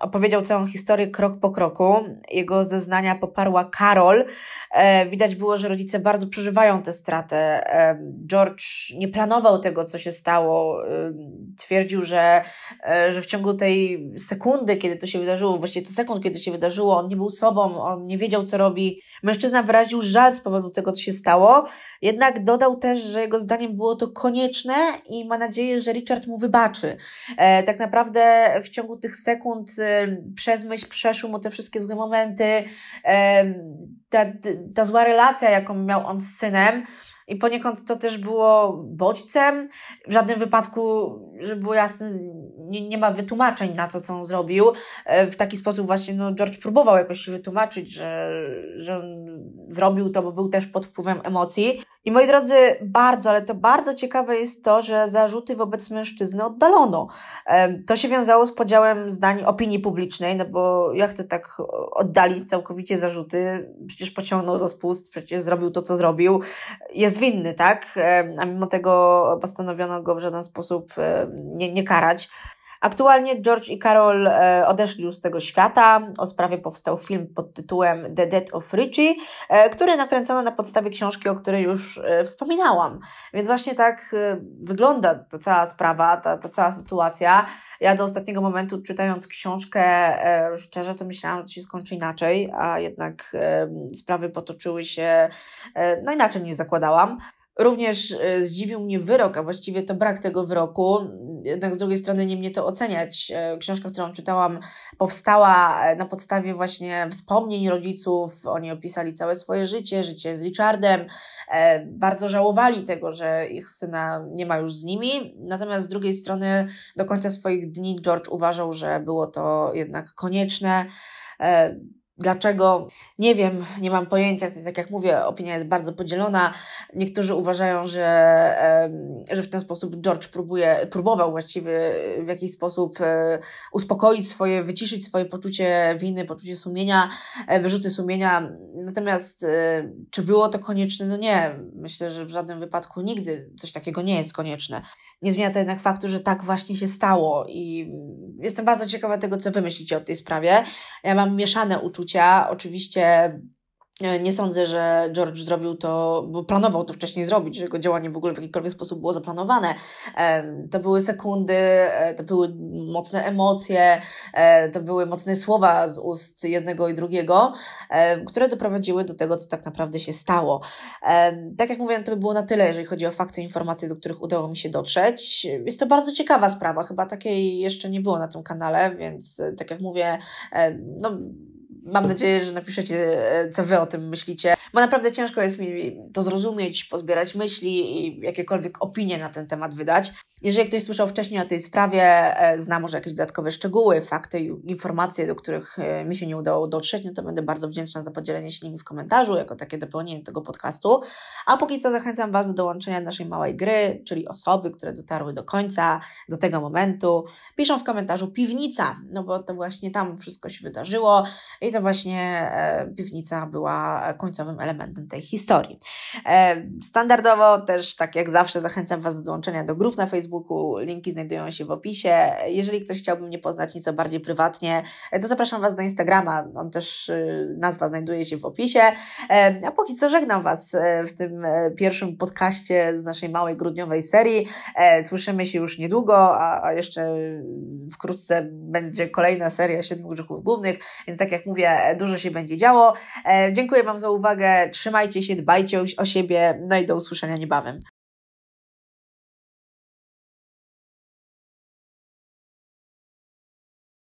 opowiedział całą historię krok po kroku. Jego zeznania poparła Karol. E, widać było, że rodzice bardzo przeżywają tę stratę. E, George nie planował tego, co się stało. E, twierdził, że, że w ciągu tej sekundy, kiedy to się wydarzyło, właściwie to sekund, kiedy się wydarzyło, on nie był sobą, on nie wiedział, co robi. Mężczyzna wyraził żal z powodu tego, co się stało. Jednak dodał też, że jego zdaniem było to konieczne i ma nadzieję, że Richard mu wybaczy. E, tak naprawdę w ciągu tych sekund e, przez myśl przeszły mu te wszystkie złe momenty, e, ta, ta zła relacja, jaką miał on z synem. I poniekąd to też było bodźcem. W żadnym wypadku, żeby było jasne, nie, nie ma wytłumaczeń na to, co on zrobił. E, w taki sposób właśnie no, George próbował jakoś się wytłumaczyć, że, że on zrobił to, bo był też pod wpływem emocji. I moi drodzy, bardzo, ale to bardzo ciekawe jest to, że zarzuty wobec mężczyzny oddalono. To się wiązało z podziałem zdań opinii publicznej, no bo jak to tak oddali całkowicie zarzuty? Przecież pociągnął za spust, przecież zrobił to, co zrobił. Jest winny, tak? A mimo tego postanowiono go w żaden sposób nie, nie karać. Aktualnie George i Carol e, odeszli już z tego świata. O sprawie powstał film pod tytułem The Death of Richie, e, który nakręcono na podstawie książki, o której już e, wspominałam. Więc właśnie tak wygląda ta cała sprawa, ta, ta cała sytuacja. Ja do ostatniego momentu, czytając książkę, szczerze to myślałam, że się skończy inaczej, a jednak sprawy potoczyły się no inaczej niż zakładałam. Również e, zdziwił mnie wyrok, a właściwie to brak tego wyroku. Jednak z drugiej strony nie mnie to oceniać. E, książka, którą czytałam, powstała e, na podstawie właśnie wspomnień rodziców. Oni opisali całe swoje życie, życie z Richardem. Bardzo żałowali tego, że ich syna nie ma już z nimi. Natomiast z drugiej strony do końca swoich dni George uważał, że było to jednak konieczne Dlaczego? Nie wiem, nie mam pojęcia. Tak jak mówię, opinia jest bardzo podzielona. Niektórzy uważają, że, że w ten sposób George próbuje, próbował właściwie w jakiś sposób e, uspokoić swoje, wyciszyć swoje poczucie winy, poczucie sumienia, e, wyrzuty sumienia. Natomiast e, czy było to konieczne? No nie. Myślę, że w żadnym wypadku nigdy coś takiego nie jest konieczne. Nie zmienia to jednak faktu, że tak właśnie się stało i jestem bardzo ciekawa tego, co wy myślicie o tej sprawie. Ja mam mieszane uczucia uczucia. Oczywiście e, nie sądzę, że George zrobił to, bo planował to wcześniej zrobić, że jego działanie w ogóle w jakikolwiek sposób było zaplanowane. To były sekundy, e, to były mocne emocje, e, to były mocne słowa z ust jednego i drugiego, które doprowadziły do tego, co tak naprawdę się stało. Tak jak mówiłam, to by było na tyle, jeżeli chodzi o fakty i informacje, do których udało mi się dotrzeć. Jest to bardzo ciekawa sprawa, chyba takiej jeszcze nie było na tym kanale, więc tak jak mówię, no Mam nadzieję, że napiszecie, e, co wy o tym myślicie, bo naprawdę ciężko jest mi to zrozumieć, pozbierać myśli i jakiekolwiek opinie na ten temat wydać. Jeżeli ktoś słyszał wcześniej o tej sprawie, e, zna może jakieś dodatkowe szczegóły, fakty, informacje, do których e, mi się nie udało dotrzeć, no to będę bardzo wdzięczna za podzielenie się nimi w komentarzu, jako takie dopełnienie tego podcastu. A póki co zachęcam Was do dołączenia naszej małej gry, czyli osoby, które dotarły do końca, do tego momentu, piszą w komentarzu piwnica, no bo to właśnie tam wszystko się wydarzyło i to właśnie e, piwnica była e, końcowym elementem tej historii. E, standardowo też, tak jak zawsze, zachęcam Was do dołączenia do grup na Facebooku. Linki znajdują się w opisie. Jeżeli ktoś chciałby mnie poznać nieco bardziej prywatnie, to zapraszam Was do Instagrama. On też, nazwa znajduje się w opisie. A póki co żegnam Was w tym pierwszym podcaście z naszej małej grudniowej serii. Słyszymy się już niedługo, a jeszcze mm, wkrótce będzie kolejna seria siedmiu grzechów głównych, więc tak jak mówię, E, dużo się będzie działo. E, dziękuję Wam za uwagę, trzymajcie się, dbajcie o siebie, no i do usłyszenia niebawem.